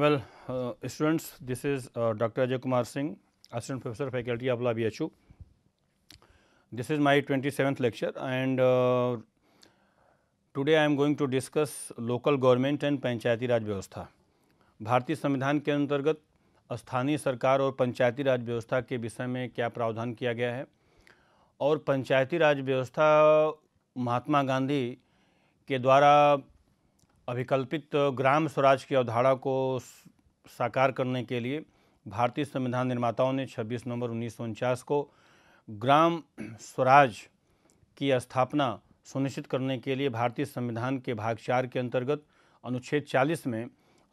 Well, uh, students, this is uh, Dr. Ajay Kumar Singh, Assistant Professor, Faculty of Law BHU. This is my 27th lecture and uh, today I am going to discuss local government and पंचायती राज व्यवस्था भारतीय संविधान के अंतर्गत स्थानीय सरकार और पंचायती राज व्यवस्था के विषय में क्या प्रावधान किया गया है और पंचायती राज व्यवस्था महात्मा गांधी के द्वारा अभिकल्पित ग्राम स्वराज की अवधारणा को साकार करने के लिए भारतीय संविधान निर्माताओं ने 26 नवंबर उन्नीस को ग्राम स्वराज की स्थापना सुनिश्चित करने के लिए भारतीय संविधान के भाग चार के अंतर्गत अनुच्छेद 40 में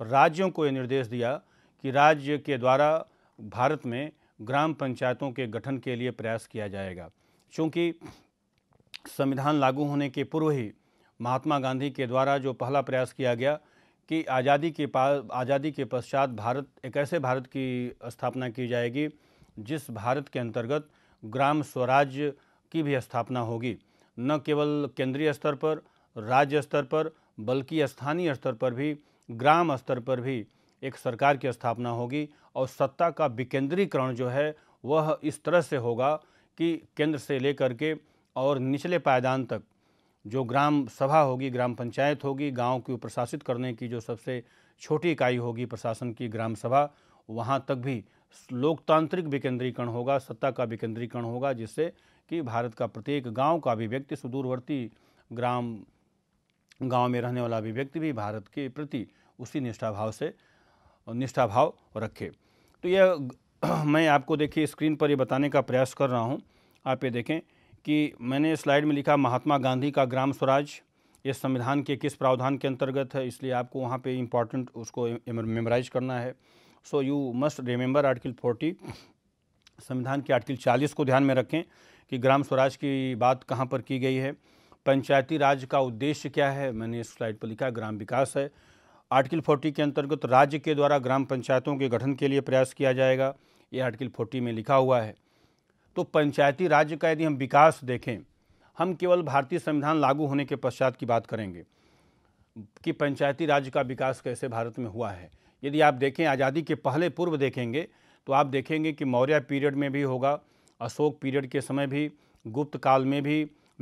राज्यों को यह निर्देश दिया कि राज्य के द्वारा भारत में ग्राम पंचायतों के गठन के लिए प्रयास किया जाएगा क्योंकि संविधान लागू होने के पूर्व ही महात्मा गांधी के द्वारा जो पहला प्रयास किया गया कि आज़ादी के पास आज़ादी के पश्चात भारत एक ऐसे भारत की स्थापना की जाएगी जिस भारत के अंतर्गत ग्राम स्वराज्य की भी स्थापना होगी न केवल केंद्रीय स्तर पर राज्य स्तर पर बल्कि स्थानीय स्तर पर भी ग्राम स्तर पर भी एक सरकार की स्थापना होगी और सत्ता का विकेंद्रीकरण जो है वह इस तरह से होगा कि केंद्र से लेकर के और निचले पायदान तक जो ग्राम सभा होगी ग्राम पंचायत होगी गांव को प्रशासित करने की जो सबसे छोटी इकाई होगी प्रशासन की ग्राम सभा वहाँ तक भी लोकतांत्रिक विकेंद्रीकरण होगा सत्ता का विकेंद्रीकरण होगा जिससे कि भारत का प्रत्येक गांव का अभिव्यक्ति सुदूरवर्ती ग्राम गांव में रहने वाला अभिव्यक्ति भी भारत के प्रति उसी निष्ठाभाव से निष्ठाभाव रखे तो यह मैं आपको देखिए स्क्रीन पर ये बताने का प्रयास कर रहा हूँ आप ये देखें कि मैंने स्लाइड में लिखा महात्मा गांधी का ग्राम स्वराज ये संविधान के किस प्रावधान के अंतर्गत है इसलिए आपको वहाँ पे इम्पॉर्टेंट उसको मेमोराइज करना है so you must remember article forty संविधान के आर्टिकल चालीस को ध्यान में रखें कि ग्राम स्वराज की बात कहाँ पर की गई है पंचायती राज का उद्देश्य क्या है मैंने इस स्लाइड पर लिखा ग्राम विकास है आर्टिकल फोर्टी के अंतर्गत राज्य के द्वारा ग्राम पंचायतों के गठन के लिए प्रयास किया जाएगा ये आर्टिकल फोर्टी में लिखा हुआ है तो पंचायती राज्य का यदि हम विकास देखें हम केवल भारतीय संविधान लागू होने के पश्चात की बात करेंगे कि पंचायती राज्य का विकास कैसे भारत में हुआ है यदि आप देखें आज़ादी के पहले पूर्व देखेंगे तो आप देखेंगे कि मौर्य पीरियड में भी होगा अशोक पीरियड के समय भी गुप्त काल में भी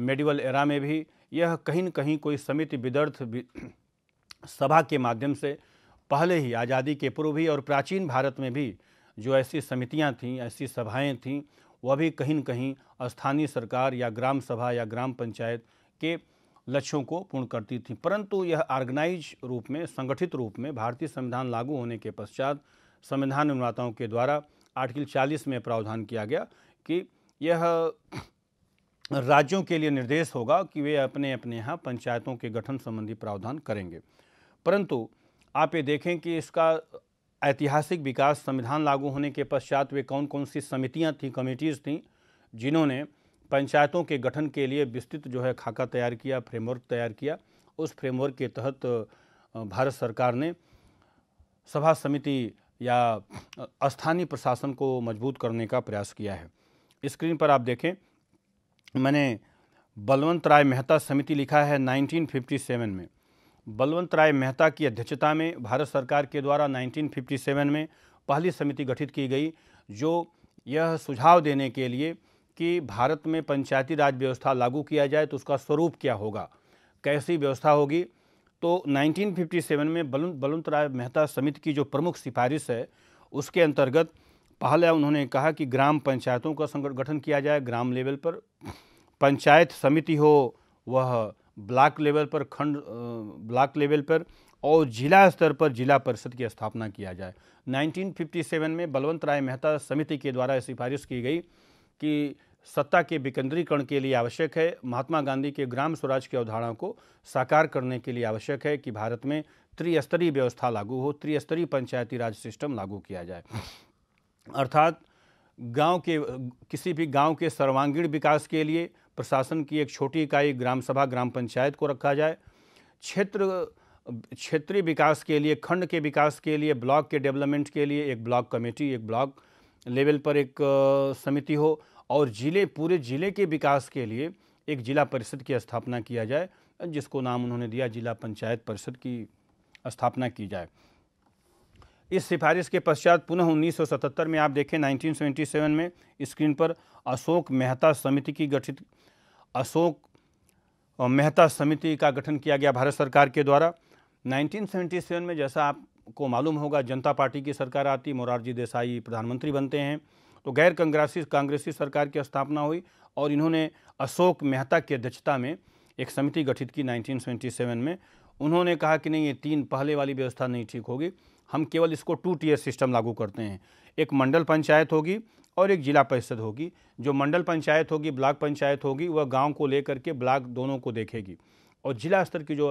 मेडिवल एरा में भी यह कहीं न कहीं कोई समिति विदर्थ सभा के माध्यम से पहले ही आज़ादी के पूर्व भी और प्राचीन भारत में भी जो ऐसी समितियाँ थीं ऐसी सभाएँ थीं वह भी कहीं न कहीं स्थानीय सरकार या ग्राम सभा या ग्राम पंचायत के लक्ष्यों को पूर्ण करती थी परंतु यह ऑर्गेनाइज रूप में संगठित रूप में भारतीय संविधान लागू होने के पश्चात संविधान निर्माताओं के द्वारा आर्टिकल 40 में प्रावधान किया गया कि यह राज्यों के लिए निर्देश होगा कि वे अपने अपने यहाँ पंचायतों के गठन संबंधी प्रावधान करेंगे परंतु आप ये देखें कि इसका ऐतिहासिक विकास संविधान लागू होने के पश्चात वे कौन कौन सी समितियां थीं कमेटीज़ थीं जिन्होंने पंचायतों के गठन के लिए विस्तृत जो है खाका तैयार किया फ्रेमवर्क तैयार किया उस फ्रेमवर्क के तहत भारत सरकार ने सभा समिति या स्थानीय प्रशासन को मजबूत करने का प्रयास किया है स्क्रीन पर आप देखें मैंने बलवंत राय मेहता समिति लिखा है 1957 में बलवंत राय मेहता की अध्यक्षता में भारत सरकार के द्वारा 1957 में पहली समिति गठित की गई जो यह सुझाव देने के लिए कि भारत में पंचायती राज व्यवस्था लागू किया जाए तो उसका स्वरूप क्या होगा कैसी व्यवस्था होगी तो 1957 में बलवंत बलवंत राय मेहता समिति की जो प्रमुख सिफारिश है उसके अंतर्गत पहले उन्होंने कहा कि ग्राम पंचायतों का संगठन किया जाए ग्राम लेवल पर पंचायत समिति हो वह ब्लॉक लेवल पर खंड ब्लॉक लेवल पर और जिला स्तर पर जिला परिषद की स्थापना किया जाए 1957 में बलवंत राय मेहता समिति के द्वारा सिफारिश की गई कि सत्ता के विकेंद्रीकरण के लिए आवश्यक है महात्मा गांधी के ग्राम स्वराज की अवधारणा को साकार करने के लिए आवश्यक है कि भारत में त्रिस्तरीय व्यवस्था लागू हो त्रिस्तरीय पंचायती राज सिस्टम लागू किया जाए अर्थात गांव के किसी भी गांव के सर्वांगीण विकास के लिए प्रशासन की एक छोटी इकाई ग्राम सभा ग्राम पंचायत को रखा जाए क्षेत्र क्षेत्रीय विकास के लिए खंड के विकास के लिए ब्लॉक के डेवलपमेंट के लिए एक ब्लॉक कमेटी एक ब्लॉक लेवल पर एक समिति हो और ज़िले पूरे ज़िले के विकास के लिए एक जिला परिषद की स्थापना किया जाए जिसको नाम उन्होंने दिया जिला पंचायत परिषद की स्थापना की जाए इस सिफारिश के पश्चात पुनः 1977 में आप देखें 1977 में स्क्रीन पर अशोक मेहता समिति की गठित अशोक मेहता समिति का गठन किया गया भारत सरकार के द्वारा 1977 में जैसा आपको मालूम होगा जनता पार्टी की सरकार आती मोरारजी देसाई प्रधानमंत्री बनते हैं तो गैर कांग्रेसी कांग्रेसी सरकार की स्थापना हुई और इन्होंने अशोक मेहता की अध्यक्षता में एक समिति गठित की 1977 में उन्होंने कहा कि नहीं ये तीन पहले वाली व्यवस्था नहीं ठीक होगी हम केवल इसको टू टीयर सिस्टम लागू करते हैं एक मंडल पंचायत होगी और एक जिला परिषद होगी जो मंडल पंचायत होगी ब्लॉक पंचायत होगी वह गांव को लेकर के ब्लॉक दोनों को देखेगी और जिला स्तर की जो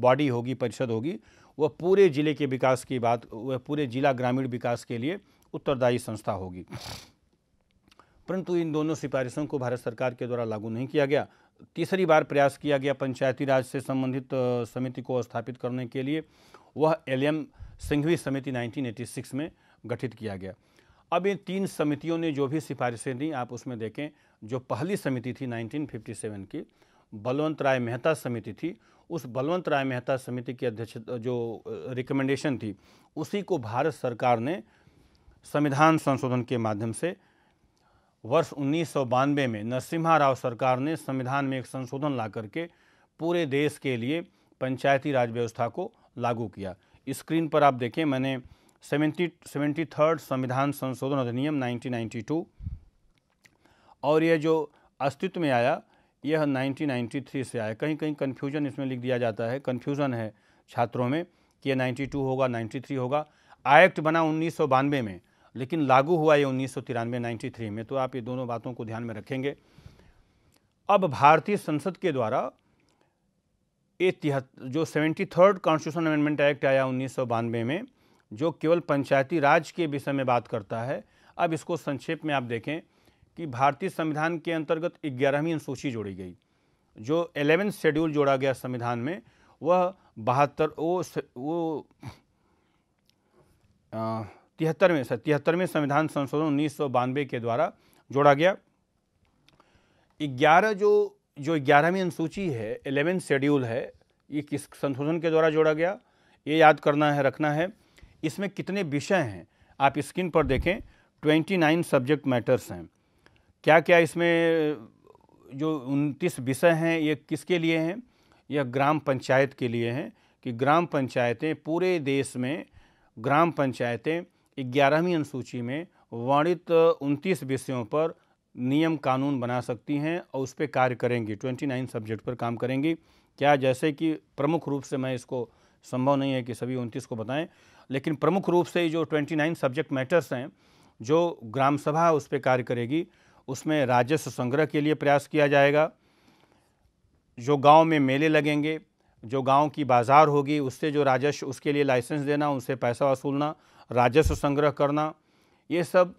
बॉडी होगी परिषद होगी वह पूरे ज़िले के विकास की बात वह पूरे जिला ग्रामीण विकास के लिए उत्तरदायी संस्था होगी परंतु इन दोनों सिफारिशों को भारत सरकार के द्वारा लागू नहीं किया गया तीसरी बार प्रयास किया गया पंचायती राज से संबंधित समिति को स्थापित करने के लिए वह एल एम सिंघवी समिति 1986 में गठित किया गया अब इन तीन समितियों ने जो भी सिफारिशें दी आप उसमें देखें जो पहली समिति थी 1957 की बलवंत राय मेहता समिति थी उस बलवंत राय मेहता समिति की अध्यक्ष जो रिकमेंडेशन थी उसी को भारत सरकार ने संविधान संशोधन के माध्यम से वर्ष उन्नीस में नरसिम्हा राव सरकार ने संविधान में एक संशोधन ला करके पूरे देश के लिए पंचायती राज व्यवस्था को लागू किया स्क्रीन पर आप देखें मैंने सेवेंटी सेवेंटी थर्ड संविधान संशोधन अधिनियम 1992 और यह जो अस्तित्व में आया यह 1993 से आया कहीं कहीं कन्फ्यूजन इसमें लिख दिया जाता है कन्फ्यूज़न है छात्रों में कि यह 92 होगा 93 होगा एक्ट बना उन्नीस में लेकिन लागू हुआ ये उन्नीस सौ में तो आप ये दोनों बातों को ध्यान में रखेंगे अब भारतीय संसद के द्वारा ये तिहत्तर जो seventy third constitution amendment act आया उन्नीस में जो केवल पंचायती राज के विषय में बात करता है अब इसको संक्षेप में आप देखें कि भारतीय संविधान के अंतर्गत ग्यारहवीं अनुसूची जोड़ी गई जो एलेवेंथ शेड्यूल जोड़ा गया संविधान में वह बहत्तर वो वो तिहत्तरवें तिहत्तरवें संविधान संशोधन उन्नीस के द्वारा जोड़ा गया ग्यारह जो जो ग्यारहवीं अनुसूची है एलेवेंथ शेड्यूल है ये किस संशोधन के द्वारा जोड़ा गया ये याद करना है रखना है इसमें कितने विषय हैं आप स्क्रीन पर देखें 29 सब्जेक्ट मैटर्स हैं क्या क्या इसमें जो उनतीस विषय हैं ये किसके लिए हैं यह ग्राम पंचायत के लिए हैं कि ग्राम पंचायतें पूरे देश में ग्राम पंचायतें ग्यारहवीं अनुसूची में वर्णित उनतीस विषयों पर नियम कानून बना सकती हैं और उस पर कार्य करेंगी 29 सब्जेक्ट पर काम करेंगी क्या जैसे कि प्रमुख रूप से मैं इसको संभव नहीं है कि सभी उनतीस को बताएं लेकिन प्रमुख रूप से जो 29 सब्जेक्ट मैटर्स हैं जो ग्राम सभा उस पर कार्य करेगी उसमें राजस्व संग्रह के लिए प्रयास किया जाएगा जो गांव में मेले लगेंगे जो गांव की बाज़ार होगी उससे जो राजस्व उसके लिए लाइसेंस देना उनसे पैसा वसूलना राजस्व संग्रह करना ये सब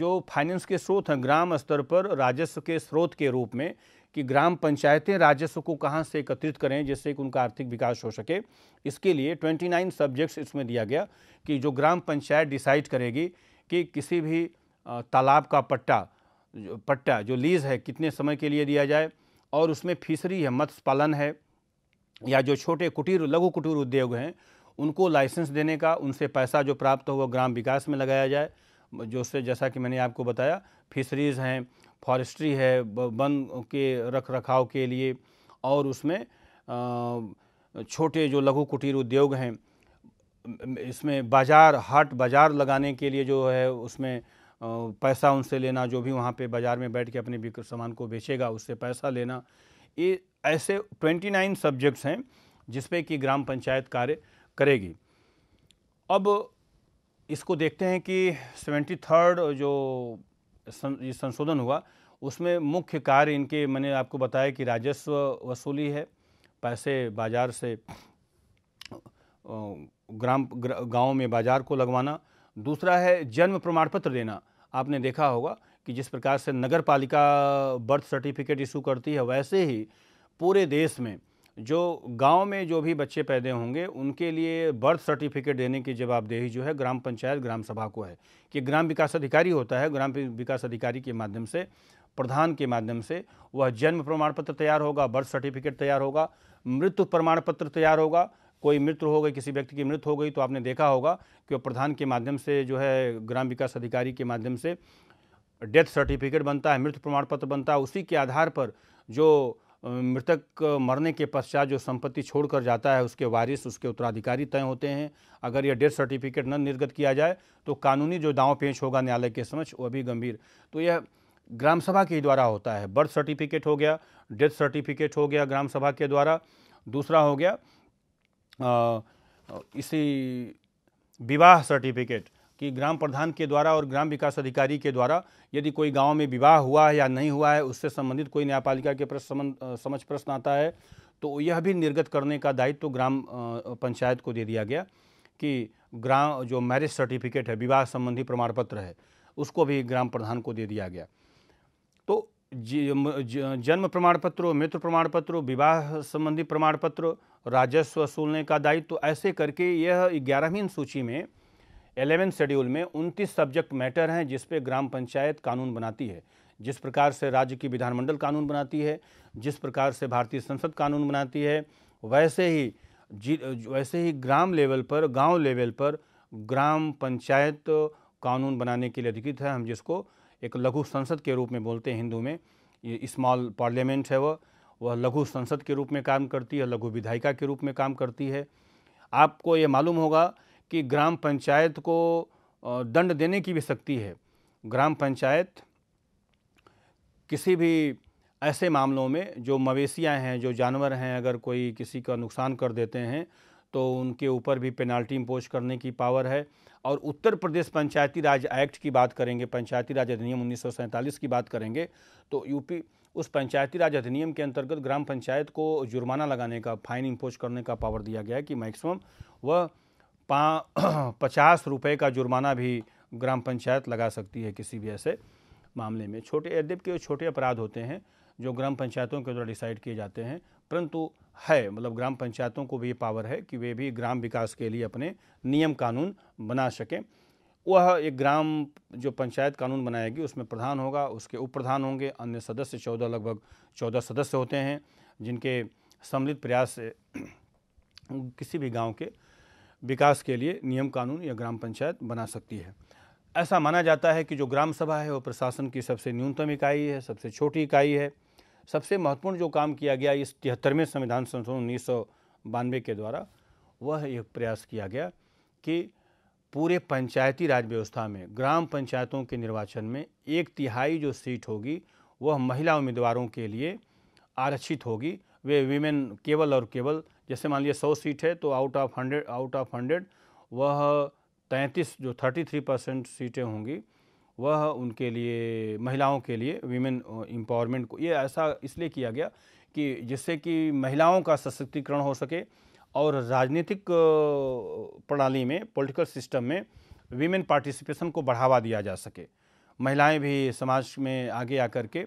जो फाइनेंस के स्रोत हैं ग्राम स्तर पर राजस्व के स्रोत के रूप में कि ग्राम पंचायतें राजस्व को कहाँ से एकत्रित करें जिससे कि उनका आर्थिक विकास हो सके इसके लिए 29 सब्जेक्ट्स इसमें दिया गया कि जो ग्राम पंचायत डिसाइड करेगी कि किसी भी तालाब का पट्टा पट्टा जो लीज़ है कितने समय के लिए दिया जाए और उसमें फिशरी है मत्स्य पालन है या जो छोटे कुटीर लघु कुटीर उद्योग हैं उनको लाइसेंस देने का उनसे पैसा जो प्राप्त हो वह ग्राम विकास में लगाया जाए जो से जैसा कि मैंने आपको बताया फिशरीज़ हैं फॉरेस्ट्री है वन के रख रखाव के लिए और उसमें छोटे जो लघु कुटीर उद्योग हैं इसमें बाज़ार हाट बाज़ार लगाने के लिए जो है उसमें पैसा उनसे लेना जो भी वहाँ पे बाज़ार में बैठ के अपने बिक्र सामान को बेचेगा उससे पैसा लेना ये ऐसे 29 सब्जेक्ट्स हैं जिसपे कि ग्राम पंचायत कार्य करेगी अब इसको देखते हैं कि सेवेंटी थर्ड जो ये संशोधन हुआ उसमें मुख्य कार्य इनके मैंने आपको बताया कि राजस्व वसूली है पैसे बाजार से ग्राम गांव में बाजार को लगवाना दूसरा है जन्म प्रमाण पत्र देना आपने देखा होगा कि जिस प्रकार से नगर पालिका बर्थ सर्टिफिकेट इशू करती है वैसे ही पूरे देश में जो गांव में जो भी बच्चे पैदे होंगे उनके लिए बर्थ सर्टिफिकेट देने की जवाबदेही जो है ग्राम पंचायत ग्राम सभा को है कि ग्राम विकास अधिकारी होता है ग्राम विकास अधिकारी के माध्यम से प्रधान के माध्यम से वह जन्म प्रमाण पत्र तैयार होगा बर्थ सर्टिफिकेट तैयार होगा मृत्यु प्रमाण पत्र तैयार होगा कोई मृत्यु हो गई किसी व्यक्ति की मृत्यु हो गई तो आपने देखा होगा कि प्रधान के माध्यम से जो है ग्राम विकास अधिकारी के माध्यम से डेथ सर्टिफिकेट बनता है मृत्यु प्रमाण पत्र बनता है उसी के आधार पर जो मृतक मरने के पश्चात जो संपत्ति छोड़कर जाता है उसके वारिस उसके उत्तराधिकारी तय होते हैं अगर यह डेथ सर्टिफिकेट न निर्गत किया जाए तो कानूनी जो दाव पेश होगा न्यायालय के समक्ष वह भी गंभीर तो यह ग्राम सभा के द्वारा होता है बर्थ सर्टिफिकेट हो गया डेथ सर्टिफिकेट हो गया ग्राम सभा के द्वारा दूसरा हो गया आ, इसी विवाह सर्टिफिकेट कि ग्राम प्रधान के द्वारा और ग्राम विकास अधिकारी के द्वारा यदि कोई गांव में विवाह हुआ है या नहीं हुआ है उससे संबंधित कोई न्यायपालिका के प्रश्न समझ प्रश्न आता है तो यह भी निर्गत करने का दायित्व तो ग्राम पंचायत को दे दिया गया कि ग्राम जो मैरिज सर्टिफिकेट है विवाह संबंधी प्रमाण पत्र है उसको भी ग्राम प्रधान को दे दिया गया तो जन्म प्रमाण पत्र मित्र प्रमाण पत्र विवाह संबंधी प्रमाण पत्र राजस्व वसूलने का दायित्व तो ऐसे करके यह ग्यारहवीं सूची में एलेवेंथ शेड्यूल में उनतीस सब्जेक्ट मैटर हैं जिस पे ग्राम पंचायत कानून बनाती है जिस प्रकार से राज्य की विधानमंडल कानून बनाती है जिस प्रकार से भारतीय संसद कानून बनाती है वैसे ही जी वैसे ही ग्राम लेवल पर गांव लेवल पर ग्राम पंचायत कानून बनाने के लिए अधिकृत है हम जिसको एक लघु संसद के रूप में बोलते हैं हिंदू में स्मॉल पार्लियामेंट है वह वह लघु संसद के रूप में काम करती है लघु विधायिका के रूप में काम करती है आपको ये मालूम होगा कि ग्राम पंचायत को दंड देने की भी शक्ति है ग्राम पंचायत किसी भी ऐसे मामलों में जो मवेशियाँ हैं जो जानवर हैं अगर कोई किसी का नुकसान कर देते हैं तो उनके ऊपर भी पेनाल्टी इम्पोज करने की पावर है और उत्तर प्रदेश पंचायती राज एक्ट की बात करेंगे पंचायती राज अधिनियम उन्नीस की बात करेंगे तो यूपी उस पंचायती राज अधिनियम के अंतर्गत ग्राम पंचायत को जुर्माना लगाने का फाइन इम्पोज करने का पावर दिया गया है कि मैक्सिमम वह पचास रुपये का जुर्माना भी ग्राम पंचायत लगा सकती है किसी भी ऐसे मामले में छोटे अद्यप के छोटे अपराध होते हैं जो ग्राम पंचायतों के द्वारा डिसाइड किए जाते हैं परंतु है मतलब ग्राम पंचायतों को भी ये पावर है कि वे भी ग्राम विकास के लिए अपने नियम कानून बना सकें वह एक ग्राम जो पंचायत कानून बनाएगी उसमें प्रधान होगा उसके उप प्रधान होंगे अन्य सदस्य चौदह लगभग चौदह सदस्य होते हैं जिनके सम्मिलित प्रयास से किसी भी गांव के विकास के लिए नियम कानून या ग्राम पंचायत बना सकती है ऐसा माना जाता है कि जो ग्राम सभा है वो प्रशासन की सबसे न्यूनतम इकाई है सबसे छोटी इकाई है सबसे महत्वपूर्ण जो काम किया गया इस तिहत्तरवें संविधान संशोधन उन्नीस सौ बानवे के द्वारा वह एक प्रयास किया गया कि पूरे पंचायती राज व्यवस्था में ग्राम पंचायतों के निर्वाचन में एक तिहाई जो सीट होगी वह महिला उम्मीदवारों के लिए आरक्षित होगी वे विमेन केवल और केवल जैसे मान लीजिए 100 सीट है तो आउट ऑफ 100 आउट ऑफ 100 वह 33 जो 33 परसेंट सीटें होंगी वह उनके लिए महिलाओं के लिए वीमेन एम्पावरमेंट uh, को ये ऐसा इसलिए किया गया कि जिससे कि महिलाओं का सशक्तिकरण हो सके और राजनीतिक uh, प्रणाली में पॉलिटिकल सिस्टम में वीमेन पार्टिसिपेशन को बढ़ावा दिया जा सके महिलाएं भी समाज में आगे आकर के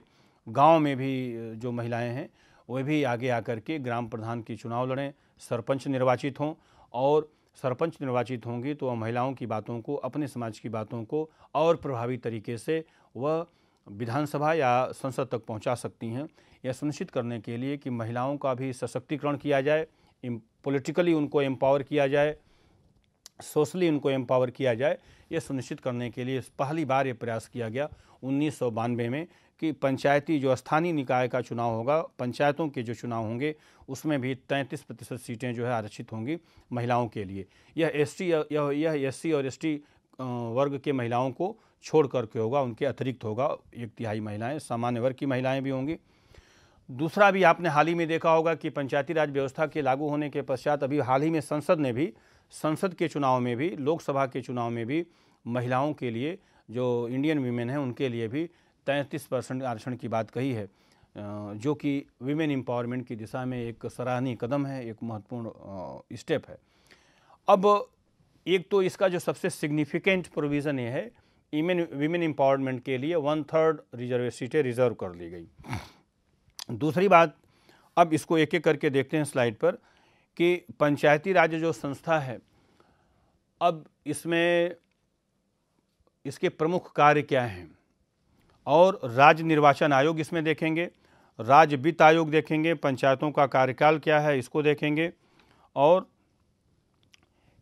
गांव में भी uh, जो महिलाएं हैं वे भी आगे आकर के ग्राम प्रधान की चुनाव लड़ें सरपंच निर्वाचित हों और सरपंच निर्वाचित होंगी तो वह महिलाओं की बातों को अपने समाज की बातों को और प्रभावी तरीके से वह विधानसभा या संसद तक पहुंचा सकती हैं यह सुनिश्चित करने के लिए कि महिलाओं का भी सशक्तिकरण किया जाए पॉलिटिकली उनको एम्पावर किया जाए सोशली उनको एम्पावर किया जाए यह सुनिश्चित करने के लिए पहली बार ये प्रयास किया गया उन्नीस में कि पंचायती जो स्थानीय निकाय का चुनाव होगा पंचायतों के जो चुनाव होंगे उसमें भी तैंतीस प्रतिशत सीटें जो है आरक्षित होंगी महिलाओं के लिए यह एस टी यह यह एस और एस वर्ग के महिलाओं को छोड़ करके होगा उनके अतिरिक्त होगा एक तिहाई महिलाएं सामान्य वर्ग की महिलाएं भी होंगी दूसरा भी आपने हाल ही में देखा होगा कि पंचायती राज व्यवस्था के लागू होने के पश्चात अभी हाल ही में संसद ने भी संसद के चुनाव में भी लोकसभा के चुनाव में भी महिलाओं के लिए जो इंडियन वीमेन हैं उनके लिए भी तैंतीस परसेंट आरक्षण की बात कही है जो कि विमेन एम्पावरमेंट की दिशा में एक सराहनीय कदम है एक महत्वपूर्ण स्टेप है अब एक तो इसका जो सबसे सिग्निफिकेंट प्रोविज़न ये है इमेन विमेन एम्पावरमेंट के लिए वन थर्ड रिजर्व सीटें रिजर्व कर ली गई दूसरी बात अब इसको एक एक करके देखते हैं स्लाइड पर कि पंचायती राज जो संस्था है अब इसमें इसके प्रमुख कार्य क्या हैं और राज्य निर्वाचन आयोग इसमें देखेंगे राज्य वित्त आयोग देखेंगे पंचायतों का कार्यकाल क्या है इसको देखेंगे और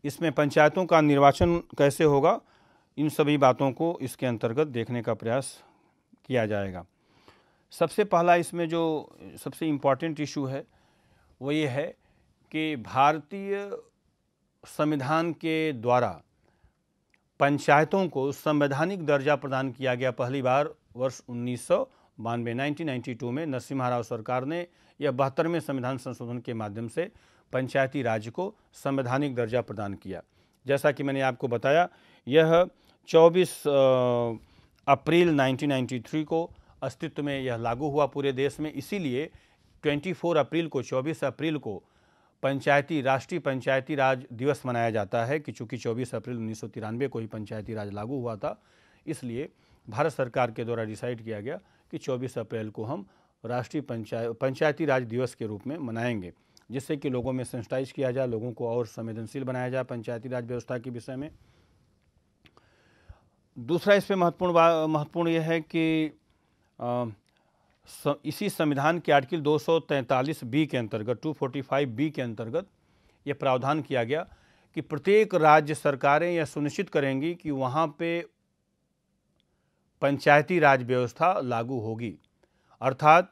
इसमें पंचायतों का निर्वाचन कैसे होगा इन सभी बातों को इसके अंतर्गत देखने का प्रयास किया जाएगा सबसे पहला इसमें जो सबसे इम्पॉर्टेंट इशू है वो ये है कि भारतीय संविधान के द्वारा पंचायतों को संवैधानिक दर्जा प्रदान किया गया पहली बार वर्ष उन्नीस सौ बानवे नाइनटीन में नरसिम्हा राव सरकार ने यह बहत्तरवें संविधान संशोधन के माध्यम से पंचायती राज को संवैधानिक दर्जा प्रदान किया जैसा कि मैंने आपको बताया यह 24 अप्रैल 1993 को अस्तित्व में यह लागू हुआ पूरे देश में इसीलिए 24 अप्रैल को 24 अप्रैल को पंचायती राष्ट्रीय पंचायती राज दिवस मनाया जाता है कि चूँकि चौबीस अप्रैल उन्नीस को ही पंचायती राज लागू हुआ था इसलिए भारत सरकार के द्वारा डिसाइड किया गया कि 24 अप्रैल को हम राष्ट्रीय पंचायत पंचायती राज दिवस के रूप में मनाएंगे जिससे कि लोगों में सेंसिटाइज किया जाए लोगों को और संवेदनशील बनाया जाए पंचायती राज व्यवस्था के विषय में दूसरा इसमें महत्वपूर्ण महत्वपूर्ण यह है कि आ, स, इसी संविधान के आर्टिकल 243 बी के अंतर्गत 245 बी के अंतर्गत यह प्रावधान किया गया कि प्रत्येक राज्य सरकारें यह सुनिश्चित करेंगी कि वहाँ पे पंचायती राज व्यवस्था लागू होगी अर्थात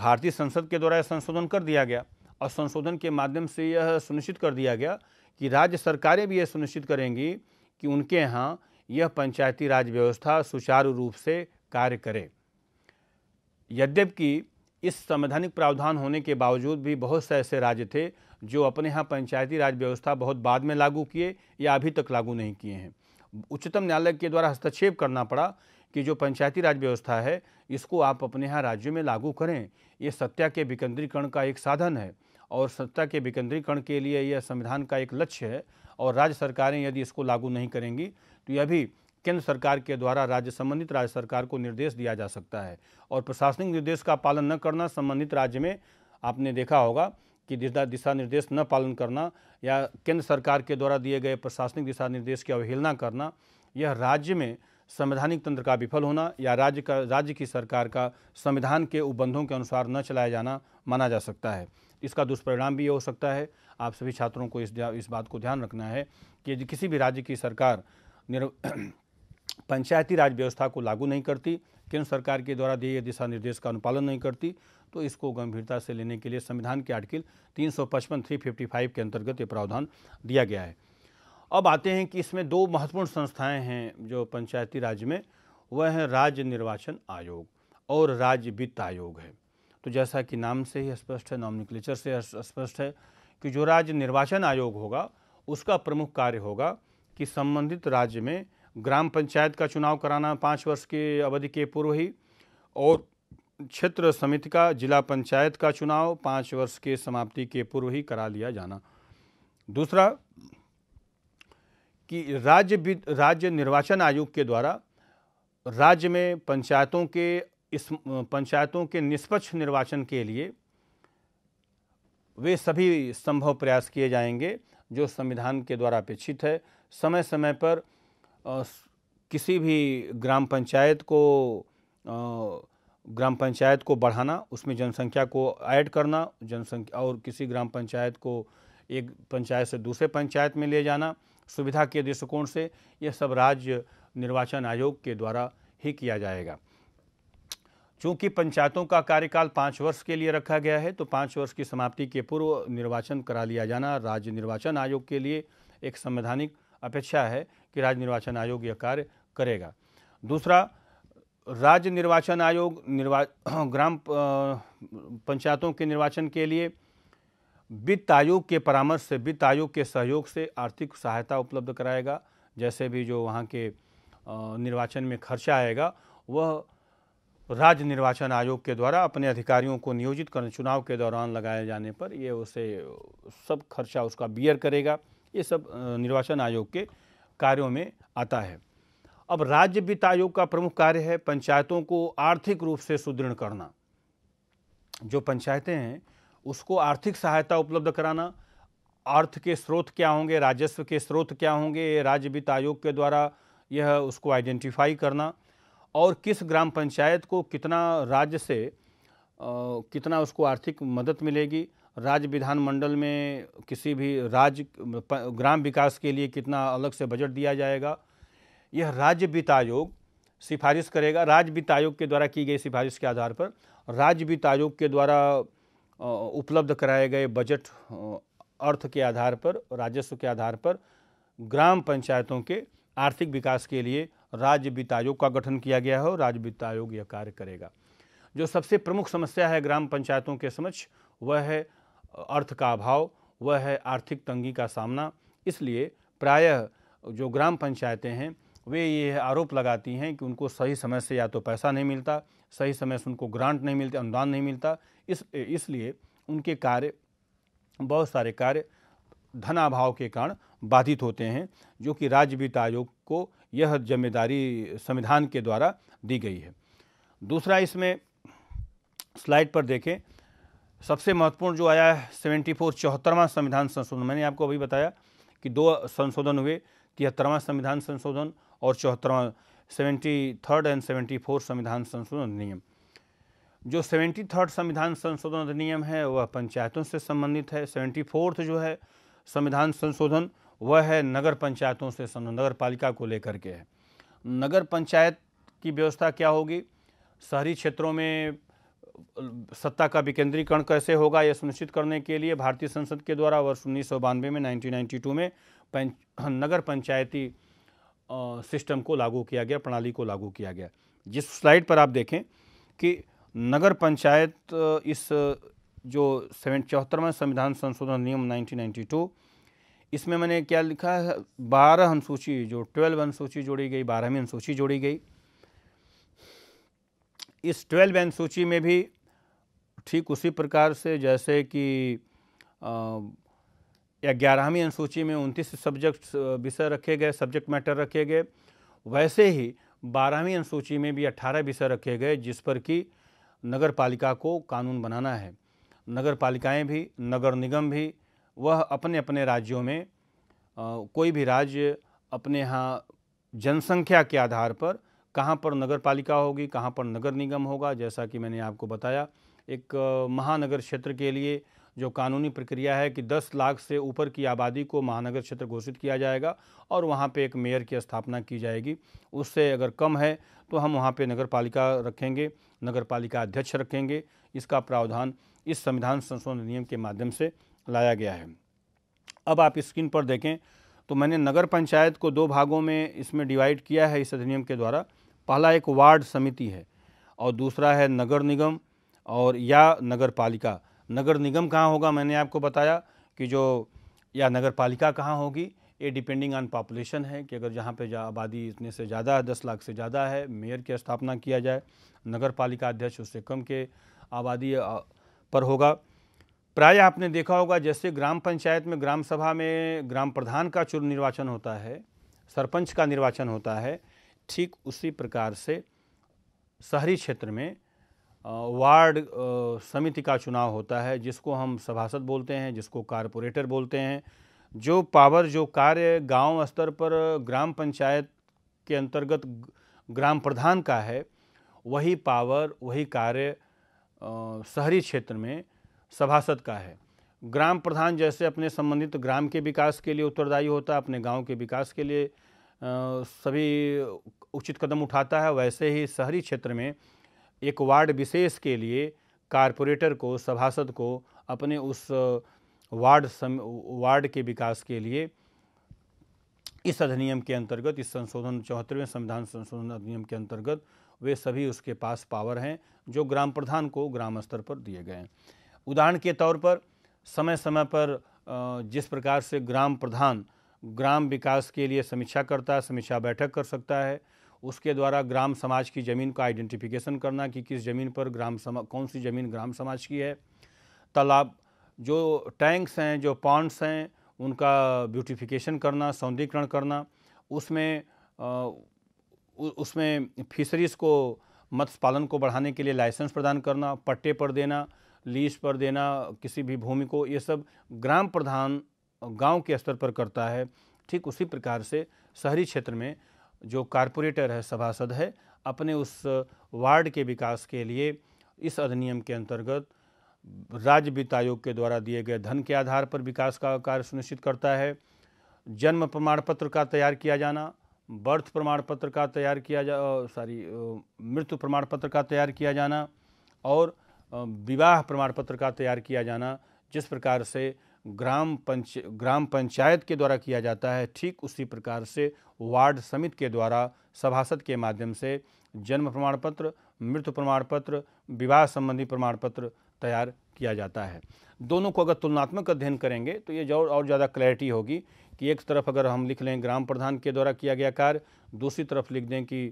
भारतीय संसद के द्वारा यह संशोधन कर दिया गया और संशोधन के माध्यम से यह सुनिश्चित कर दिया गया कि राज्य सरकारें भी यह सुनिश्चित करेंगी कि उनके यहाँ यह पंचायती राज व्यवस्था सुचारू रूप से कार्य करे यद्यपि इस संवैधानिक प्रावधान होने के बावजूद भी बहुत से ऐसे राज्य थे जो अपने यहाँ पंचायती राज व्यवस्था बहुत बाद में लागू किए या अभी तक लागू नहीं किए हैं उच्चतम न्यायालय के द्वारा हस्तक्षेप करना पड़ा कि जो पंचायती राज व्यवस्था है इसको आप अपने यहाँ राज्य में लागू करें ये सत्या के विकेंद्रीकरण का एक साधन है और सत्ता के विकेंद्रीकरण के लिए यह संविधान का एक लक्ष्य है और राज्य सरकारें यदि इसको लागू नहीं करेंगी तो यह भी केंद्र सरकार के द्वारा राज्य संबंधित राज्य सरकार को निर्देश दिया जा सकता है और प्रशासनिक निर्देश का पालन न करना संबंधित राज्य में आपने देखा होगा कि दिशा निर्देश न पालन करना या केंद्र सरकार के द्वारा दिए गए प्रशासनिक दिशा निर्देश की अवहेलना करना यह राज्य में संवैधानिक तंत्र का विफल होना या राज्य का राज्य की सरकार का संविधान के उपबंधों के अनुसार न चलाया जाना माना जा सकता है इसका दुष्परिणाम भी ये हो सकता है आप सभी छात्रों को इस इस बात को ध्यान रखना है कि किसी भी राज्य की सरकार पंचायती राज व्यवस्था को लागू नहीं करती केंद्र सरकार के द्वारा दिए गए दिशा निर्देश का अनुपालन नहीं करती तो इसको गंभीरता से लेने के लिए संविधान के आर्टिकल 355 फाइव के अंतर्गत ये प्रावधान दिया गया है अब आते हैं कि इसमें दो महत्वपूर्ण संस्थाएं हैं जो पंचायती राज में वह हैं राज्य निर्वाचन आयोग और राज्य वित्त आयोग है तो जैसा कि नाम से ही स्पष्ट है नॉमिनिक्लेचर से स्पष्ट है कि जो राज्य निर्वाचन आयोग होगा उसका प्रमुख कार्य होगा कि संबंधित राज्य में ग्राम पंचायत का चुनाव कराना पाँच वर्ष के अवधि के पूर्व ही और क्षेत्र समिति का जिला पंचायत का चुनाव पाँच वर्ष के समाप्ति के पूर्व ही करा लिया जाना दूसरा कि राज्य राज्य निर्वाचन आयोग के द्वारा राज्य में पंचायतों के इस पंचायतों के निष्पक्ष निर्वाचन के लिए वे सभी संभव प्रयास किए जाएंगे जो संविधान के द्वारा अपेक्षित है समय समय पर किसी भी ग्राम पंचायत को ग्राम पंचायत को बढ़ाना उसमें जनसंख्या को ऐड करना जनसंख्या और किसी ग्राम पंचायत को एक पंचायत से दूसरे पंचायत में ले जाना सुविधा के दृष्टिकोण से यह सब राज्य निर्वाचन आयोग के द्वारा ही किया जाएगा चूँकि पंचायतों का कार्यकाल पाँच वर्ष के लिए रखा गया है तो पाँच वर्ष की समाप्ति के पूर्व निर्वाचन करा लिया जाना राज्य निर्वाचन आयोग के लिए एक संवैधानिक अपेक्षा है कि राज्य निर्वाचन आयोग यह कार्य करेगा दूसरा राज्य निर्वाचन आयोग निर्वा ग्राम पंचायतों के निर्वाचन के लिए वित्त आयोग के परामर्श से वित्त आयोग के सहयोग से आर्थिक सहायता उपलब्ध कराएगा जैसे भी जो वहाँ के निर्वाचन में खर्चा आएगा वह राज्य निर्वाचन आयोग के द्वारा अपने अधिकारियों को नियोजित करने चुनाव के दौरान लगाए जाने पर ये उसे सब खर्चा उसका बियर करेगा ये सब निर्वाचन आयोग के कार्यों में आता है अब राज्य वित्त आयोग का प्रमुख कार्य है पंचायतों को आर्थिक रूप से सुदृढ़ करना जो पंचायतें हैं उसको आर्थिक सहायता उपलब्ध कराना अर्थ के स्रोत क्या होंगे राजस्व के स्रोत क्या होंगे राज्य वित्त आयोग के द्वारा यह उसको आइडेंटिफाई करना और किस ग्राम पंचायत को कितना राज्य से आ, कितना उसको आर्थिक मदद मिलेगी राज्य विधानमंडल में किसी भी राज्य ग्राम विकास के लिए कितना अलग से बजट दिया जाएगा यह राज्य वित्त आयोग सिफारिश करेगा राज्य वित्त आयोग के द्वारा की गई सिफारिश के आधार पर राज्य वित्त आयोग के द्वारा उपलब्ध कराए गए बजट अर्थ के आधार पर राजस्व के आधार पर ग्राम पंचायतों के आर्थिक विकास के लिए राज्य वित्त आयोग का गठन किया गया है और राज्य वित्त आयोग यह कार्य करेगा जो सबसे प्रमुख समस्या है ग्राम पंचायतों के समक्ष वह है अर्थ का अभाव वह है आर्थिक तंगी का सामना इसलिए प्रायः जो ग्राम पंचायतें हैं वे ये आरोप लगाती हैं कि उनको सही समय से या तो पैसा नहीं मिलता सही समय से उनको ग्रांट नहीं मिलते अनुदान नहीं मिलता इस इसलिए उनके कार्य बहुत सारे कार्य धन अभाव के कारण बाधित होते हैं जो कि राज्य वित्त आयोग को यह जिम्मेदारी संविधान के द्वारा दी गई है दूसरा इसमें स्लाइड पर देखें सबसे महत्वपूर्ण जो आया है सेवेंटी फोर चौहत्तरवां संविधान संशोधन मैंने आपको अभी बताया कि दो संशोधन हुए तिहत्तरवां संविधान संशोधन और चौहत्तरवा seventy third and seventy fourth संविधान संशोधन अधिनियम जो सेवेंटी थर्ड संविधान संशोधन अधिनियम है वह पंचायतों से संबंधित है सेवेंटी फोर्थ जो है संविधान संशोधन वह है नगर पंचायतों से नगर पालिका को लेकर के है नगर पंचायत की व्यवस्था क्या होगी शहरी क्षेत्रों में सत्ता का विकेंद्रीकरण कैसे होगा यह सुनिश्चित करने के लिए भारतीय संसद के द्वारा वर्ष उन्नीस में नाइनटीन में पंच, नगर पंचायती सिस्टम को लागू किया गया प्रणाली को लागू किया गया जिस स्लाइड पर आप देखें कि नगर पंचायत इस जो सेवन चौहत्तरवा संविधान संशोधन नियम 1992 इसमें मैंने क्या लिखा है बारह अनुसूची जो ट्वेल्व अनुसूची जोड़ी गई बारहवीं अनुसूची जोड़ी गई इस ट्वेल्व अनुसूची में भी ठीक उसी प्रकार से जैसे कि या ग्यारहवीं अनुसूची में उनतीस सब्जेक्ट विषय रखे गए सब्जेक्ट मैटर रखे गए वैसे ही बारहवीं अनुसूची में भी अट्ठारह विषय रखे गए जिस पर कि नगर पालिका को कानून बनाना है नगर पालिकाएँ भी नगर निगम भी वह अपने अपने राज्यों में आ, कोई भी राज्य अपने यहाँ जनसंख्या के आधार पर कहाँ पर नगर पालिका होगी कहाँ पर नगर निगम होगा जैसा कि मैंने आपको बताया एक महानगर क्षेत्र के लिए जो कानूनी प्रक्रिया है कि 10 लाख से ऊपर की आबादी को महानगर क्षेत्र घोषित किया जाएगा और वहाँ पे एक मेयर की स्थापना की जाएगी उससे अगर कम है तो हम वहाँ पे नगर पालिका रखेंगे नगर पालिका अध्यक्ष रखेंगे इसका प्रावधान इस संविधान संशोधन नियम के माध्यम से लाया गया है अब आप स्क्रीन पर देखें तो मैंने नगर पंचायत को दो भागों में इसमें डिवाइड किया है इस अधिनियम के द्वारा पहला एक वार्ड समिति है और दूसरा है नगर निगम और या नगर पालिका नगर निगम कहाँ होगा मैंने आपको बताया कि जो या नगर पालिका कहाँ होगी ये डिपेंडिंग ऑन पॉपुलेशन है कि अगर जहाँ पे आबादी इतने से ज़्यादा है दस लाख से ज़्यादा है मेयर की स्थापना किया जाए नगर पालिका अध्यक्ष उससे कम के आबादी पर होगा प्राय आपने देखा होगा जैसे ग्राम पंचायत में ग्राम सभा में ग्राम प्रधान का चुन निर्वाचन होता है सरपंच का निर्वाचन होता है ठीक उसी प्रकार से शहरी क्षेत्र में वार्ड समिति का चुनाव होता है जिसको हम सभासद बोलते हैं जिसको कारपोरेटर बोलते हैं जो पावर जो कार्य गांव स्तर पर ग्राम पंचायत के अंतर्गत ग्राम प्रधान का है वही पावर वही कार्य शहरी क्षेत्र में सभासद का है ग्राम प्रधान जैसे अपने संबंधित ग्राम के विकास के लिए उत्तरदायी होता है अपने गांव के विकास के लिए सभी उचित कदम उठाता है वैसे ही शहरी क्षेत्र में एक वार्ड विशेष के लिए कारपोरेटर को सभासद को अपने उस वार्ड सम वार्ड के विकास के लिए इस अधिनियम के अंतर्गत इस संशोधन चौहत्तरवें संविधान संशोधन अधिनियम के अंतर्गत वे सभी उसके पास पावर हैं जो ग्राम प्रधान को ग्राम स्तर पर दिए गए हैं उदाहरण के तौर पर समय समय पर जिस प्रकार से ग्राम प्रधान ग्राम विकास के लिए समीक्षा करता है समीक्षा बैठक कर सकता है उसके द्वारा ग्राम समाज की ज़मीन का आइडेंटिफिकेशन करना कि किस ज़मीन पर ग्राम समा कौन सी ज़मीन ग्राम समाज की है तालाब जो टैंक्स हैं जो पॉन्ड्स हैं उनका ब्यूटिफिकेशन करना सौंदर्यकरण करना उसमें आ, उसमें फिशरीज़ को मत्स्य पालन को बढ़ाने के लिए लाइसेंस प्रदान करना पट्टे पर देना लीज पर देना किसी भी भूमि को ये सब ग्राम प्रधान गांव के स्तर पर करता है ठीक उसी प्रकार से शहरी क्षेत्र में जो कारपोरेटर है सभासद है अपने उस वार्ड के विकास के लिए इस अधिनियम के अंतर्गत राज्य वित्त आयोग के द्वारा दिए गए धन के आधार पर विकास का कार्य सुनिश्चित करता है जन्म प्रमाण पत्र का तैयार किया जाना बर्थ प्रमाण पत्र का तैयार किया जा सॉरी मृत्यु प्रमाण पत्र का तैयार किया जाना और विवाह प्रमाण पत्र का तैयार किया जाना जिस प्रकार से ग्राम पंच ग्राम पंचायत के द्वारा किया जाता है ठीक उसी प्रकार से वार्ड समिति के द्वारा सभासद के माध्यम से जन्म प्रमाण पत्र मृत्यु प्रमाण पत्र विवाह संबंधी प्रमाण पत्र तैयार किया जाता है दोनों को अगर तुलनात्मक अध्ययन करेंगे तो ये जो और ज़्यादा क्लैरिटी होगी कि एक तरफ अगर हम लिख लें ग्राम प्रधान के द्वारा किया गया कार्य दूसरी तरफ लिख दें कि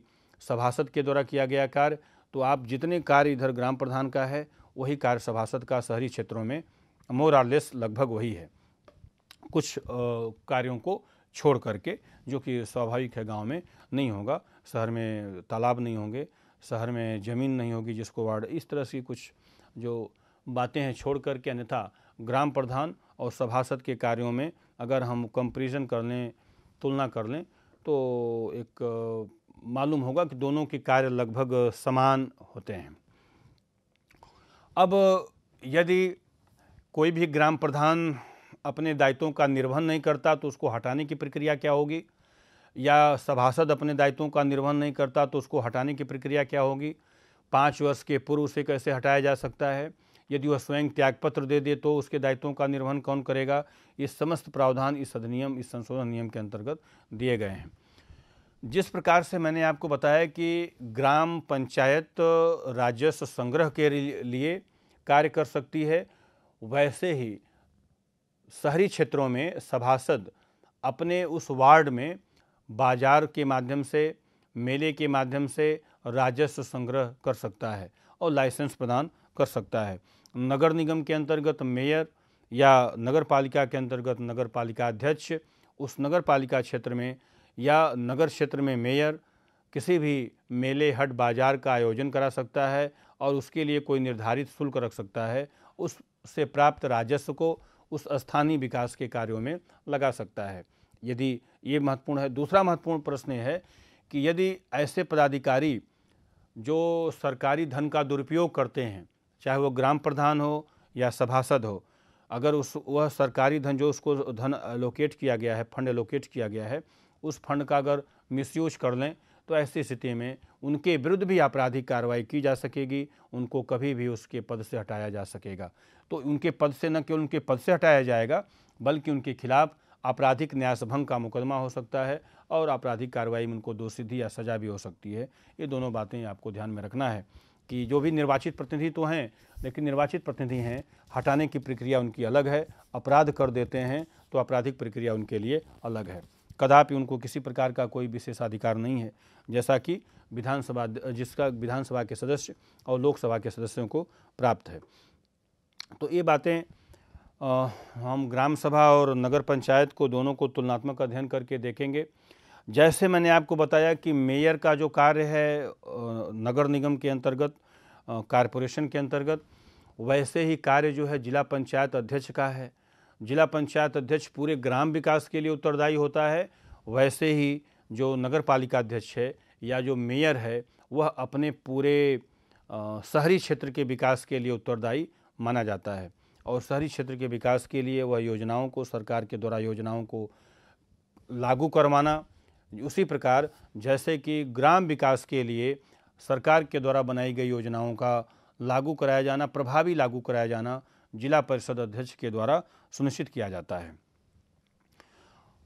सभासद के द्वारा किया गया कार्य तो आप जितने कार्य इधर ग्राम प्रधान का है वही कार्य सभासद का शहरी क्षेत्रों में मोर आर लेस लगभग वही है कुछ कार्यों को छोड़ करके जो कि स्वाभाविक है गांव में नहीं होगा शहर में तालाब नहीं होंगे शहर में ज़मीन नहीं होगी जिसको वार्ड इस तरह से कुछ जो बातें हैं छोड़ करके अन्यथा ग्राम प्रधान और सभासद के कार्यों में अगर हम कंपेरिजन कर लें तुलना कर लें तो एक मालूम होगा कि दोनों के कार्य लगभग समान होते हैं अब यदि कोई भी ग्राम प्रधान अपने दायित्वों का निर्वहन नहीं करता तो उसको हटाने की प्रक्रिया क्या होगी या सभासद अपने दायित्वों का निर्वहन नहीं करता तो उसको हटाने की प्रक्रिया क्या होगी पाँच वर्ष के पूर्व उसे कैसे हटाया जा सकता है यदि वह स्वयं त्यागपत्र दे दे तो उसके दायित्वों का निर्वहन कौन करेगा ये समस्त प्रावधान इस अधिनियम इस संशोधन नियम के अंतर्गत दिए गए हैं जिस प्रकार से मैंने आपको बताया कि ग्राम पंचायत राजस्व संग्रह के लिए कार्य कर सकती है वैसे ही शहरी क्षेत्रों में सभासद अपने उस वार्ड में बाजार के माध्यम से मेले के माध्यम से राजस्व संग्रह कर सकता है और लाइसेंस प्रदान कर सकता है नगर निगम के अंतर्गत मेयर या नगर पालिका के अंतर्गत नगर पालिका अध्यक्ष उस नगर पालिका क्षेत्र में या नगर क्षेत्र में मेयर किसी भी मेले हट बाज़ार का आयोजन करा सकता है और उसके लिए कोई निर्धारित शुल्क रख सकता है उस से प्राप्त राजस्व को उस स्थानीय विकास के कार्यों में लगा सकता है यदि ये महत्वपूर्ण है दूसरा महत्वपूर्ण प्रश्न है कि यदि ऐसे पदाधिकारी जो सरकारी धन का दुरुपयोग करते हैं चाहे वो ग्राम प्रधान हो या सभासद हो अगर उस वह सरकारी धन जो उसको धन एलोकेट किया गया है फंड एलोकेट किया गया है उस फंड का अगर मिसयूज कर लें तो ऐसी स्थिति में उनके विरुद्ध भी आपराधिक कार्रवाई की जा सकेगी उनको कभी भी उसके पद से हटाया जा सकेगा तो उनके पद से न केवल उनके पद से हटाया जाएगा बल्कि उनके खिलाफ आपराधिक न्यासभंग का मुकदमा हो सकता है और आपराधिक कार्रवाई में उनको सिद्धि या सजा भी हो सकती है ये दोनों बातें आपको ध्यान में रखना है कि जो भी निर्वाचित प्रतिनिधि तो हैं लेकिन निर्वाचित प्रतिनिधि हैं हटाने की प्रक्रिया उनकी अलग है अपराध कर देते हैं तो आपराधिक प्रक्रिया उनके लिए अलग है कदापि उनको किसी प्रकार का कोई विशेष अधिकार नहीं है जैसा कि विधानसभा जिसका विधानसभा के सदस्य और लोकसभा के सदस्यों को प्राप्त है तो ये बातें हम ग्राम सभा और नगर पंचायत को दोनों को तुलनात्मक अध्ययन करके देखेंगे जैसे मैंने आपको बताया कि मेयर का जो कार्य है नगर निगम के अंतर्गत कॉरपोरेशन के अंतर्गत वैसे ही कार्य जो है जिला पंचायत अध्यक्ष का है जिला पंचायत अध्यक्ष पूरे ग्राम विकास के लिए उत्तरदायी होता है वैसे ही जो नगर पालिका अध्यक्ष है या जो मेयर है वह अपने पूरे शहरी क्षेत्र के विकास के लिए उत्तरदायी माना जाता है और शहरी क्षेत्र के विकास के लिए वह योजनाओं को सरकार के द्वारा योजनाओं को लागू करवाना उसी प्रकार जैसे कि ग्राम विकास के लिए सरकार के द्वारा बनाई गई योजनाओं का लागू कराया जाना प्रभावी लागू कराया जाना जिला परिषद अध्यक्ष के द्वारा सुनिश्चित किया जाता है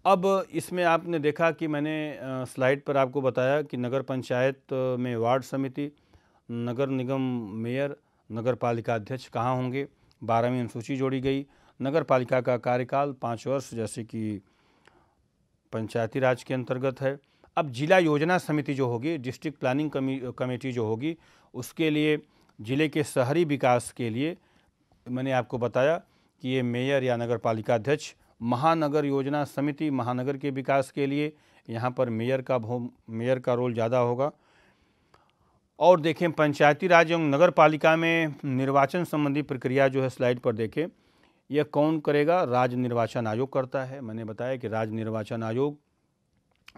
अब इसमें आपने देखा कि मैंने स्लाइड पर आपको बताया कि नगर पंचायत में वार्ड समिति नगर निगम मेयर नगर पालिका अध्यक्ष कहाँ होंगे बारहवीं अनुसूची जोड़ी गई नगर पालिका का कार्यकाल पाँच वर्ष जैसे कि पंचायती राज के अंतर्गत है अब जिला योजना समिति जो होगी डिस्ट्रिक्ट प्लानिंग कमेटी जो होगी उसके लिए ज़िले के शहरी विकास के लिए मैंने आपको बताया कि ये मेयर या नगर पालिका अध्यक्ष महानगर योजना समिति महानगर के विकास के लिए यहाँ पर मेयर का मेयर का रोल ज़्यादा होगा और देखें पंचायती राज एवं नगर पालिका में निर्वाचन संबंधी प्रक्रिया जो है स्लाइड पर देखें यह कौन करेगा राज्य निर्वाचन आयोग करता है मैंने बताया कि राज्य निर्वाचन आयोग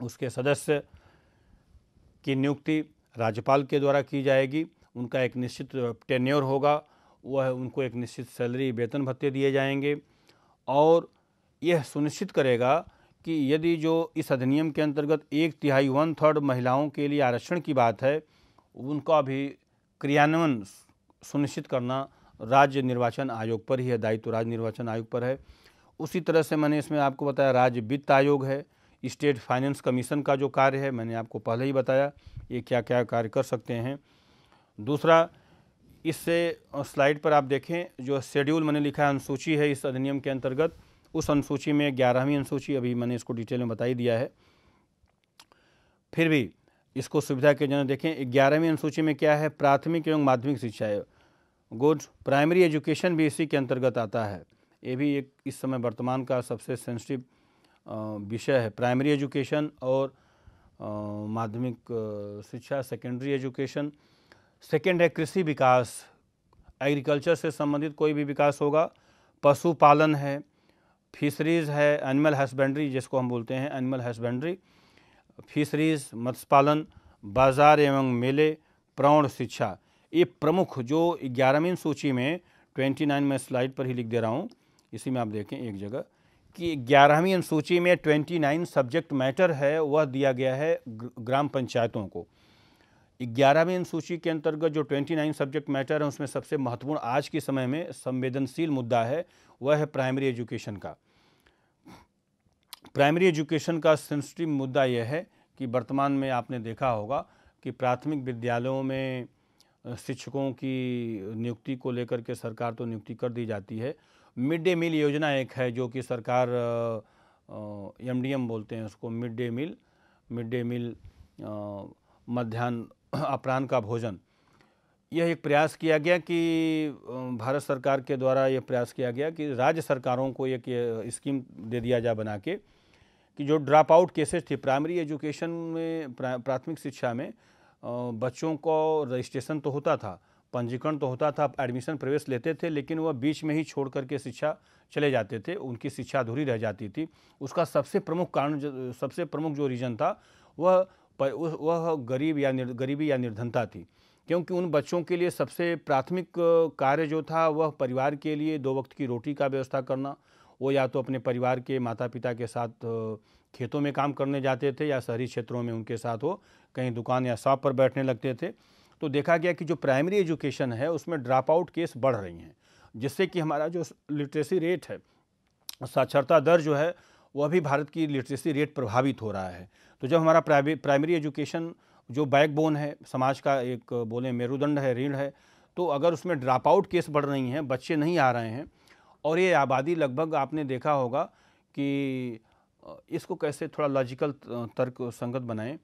उसके सदस्य की नियुक्ति राज्यपाल के द्वारा की जाएगी उनका एक निश्चित टेन्योर होगा वह उनको एक निश्चित सैलरी वेतन भत्ते दिए जाएंगे और यह सुनिश्चित करेगा कि यदि जो इस अधिनियम के अंतर्गत एक तिहाई वन थर्ड महिलाओं के लिए आरक्षण की बात है उनका भी क्रियान्वयन सुनिश्चित करना राज्य निर्वाचन आयोग पर ही है दायित्व राज्य निर्वाचन आयोग पर है उसी तरह से मैंने इसमें आपको बताया राज्य वित्त आयोग है स्टेट फाइनेंस कमीशन का जो कार्य है मैंने आपको पहले ही बताया ये क्या क्या कार्य कर सकते हैं दूसरा इससे स्लाइड पर आप देखें जो शेड्यूल मैंने लिखा है अनुसूची है इस अधिनियम के अंतर्गत उस अनुसूची में ग्यारहवीं अनुसूची अभी मैंने इसको डिटेल में बताई दिया है फिर भी इसको सुविधा के जन देखें ग्यारहवीं अनुसूची में क्या है प्राथमिक एवं माध्यमिक शिक्षा गुड प्राइमरी एजुकेशन भी इसी के अंतर्गत आता है ये भी एक इस समय वर्तमान का सबसे सेंसिटिव विषय है प्राइमरी एजुकेशन और माध्यमिक शिक्षा सेकेंडरी एजुकेशन सेकेंड है कृषि विकास एग्रीकल्चर से संबंधित कोई भी विकास होगा पशुपालन है फिशरीज़ है एनिमल हस्बेंड्री जिसको हम बोलते हैं एनिमल हस्बेंड्री फिशरीज़ मत्स्य पालन बाजार एवं मेले प्रौण शिक्षा ये प्रमुख जो ग्यारहवीं सूची में ट्वेंटी नाइन में स्लाइड पर ही लिख दे रहा हूँ इसी में आप देखें एक जगह कि ग्यारहवीं अनुसूची में ट्वेंटी नाइन सब्जेक्ट मैटर है वह दिया गया है ग्राम पंचायतों को ग्यारहवीं अनुसूची के अंतर्गत जो ट्वेंटी नाइन सब्जेक्ट मैटर है उसमें सबसे महत्वपूर्ण आज के समय में संवेदनशील मुद्दा है वह है प्राइमरी एजुकेशन का प्राइमरी एजुकेशन का सेंसिटिव मुद्दा यह है कि वर्तमान में आपने देखा होगा कि प्राथमिक विद्यालयों में शिक्षकों की नियुक्ति को लेकर के सरकार तो नियुक्ति कर दी जाती है मिड डे मील योजना एक है जो कि सरकार एम बोलते हैं उसको mid day meal mid day meal मध्यान्ह अपराह्न का भोजन यह एक प्रयास किया गया कि भारत सरकार के द्वारा यह प्रयास किया गया कि राज्य सरकारों को एक स्कीम दे दिया जाए बना के कि जो ड्रॉप आउट केसेस थे प्राइमरी एजुकेशन में प्राथमिक शिक्षा में बच्चों को रजिस्ट्रेशन तो होता था पंजीकरण तो होता था एडमिशन प्रवेश लेते थे लेकिन वह बीच में ही छोड़ करके शिक्षा चले जाते थे उनकी शिक्षा अधूरी रह जाती थी उसका सबसे प्रमुख कारण सबसे प्रमुख जो रीज़न था वह पर वह गरीब या निर, गरीबी या निर्धनता थी क्योंकि उन बच्चों के लिए सबसे प्राथमिक कार्य जो था वह परिवार के लिए दो वक्त की रोटी का व्यवस्था करना वो या तो अपने परिवार के माता पिता के साथ खेतों में काम करने जाते थे या शहरी क्षेत्रों में उनके साथ वो कहीं दुकान या शॉप पर बैठने लगते थे तो देखा गया कि जो प्राइमरी एजुकेशन है उसमें ड्रॉप आउट केस बढ़ रही हैं जिससे कि हमारा जो लिटरेसी रेट है साक्षरता दर जो है वह भी भारत की लिटरेसी रेट प्रभावित हो रहा है तो जब हमारा प्राइमरी एजुकेशन जो बैकबोन है समाज का एक बोले मेरुदंड है रीढ़ है तो अगर उसमें ड्राप आउट केस बढ़ रही हैं बच्चे नहीं आ रहे हैं और ये आबादी लगभग आपने देखा होगा कि इसको कैसे थोड़ा लॉजिकल तर्क संगत बनाएं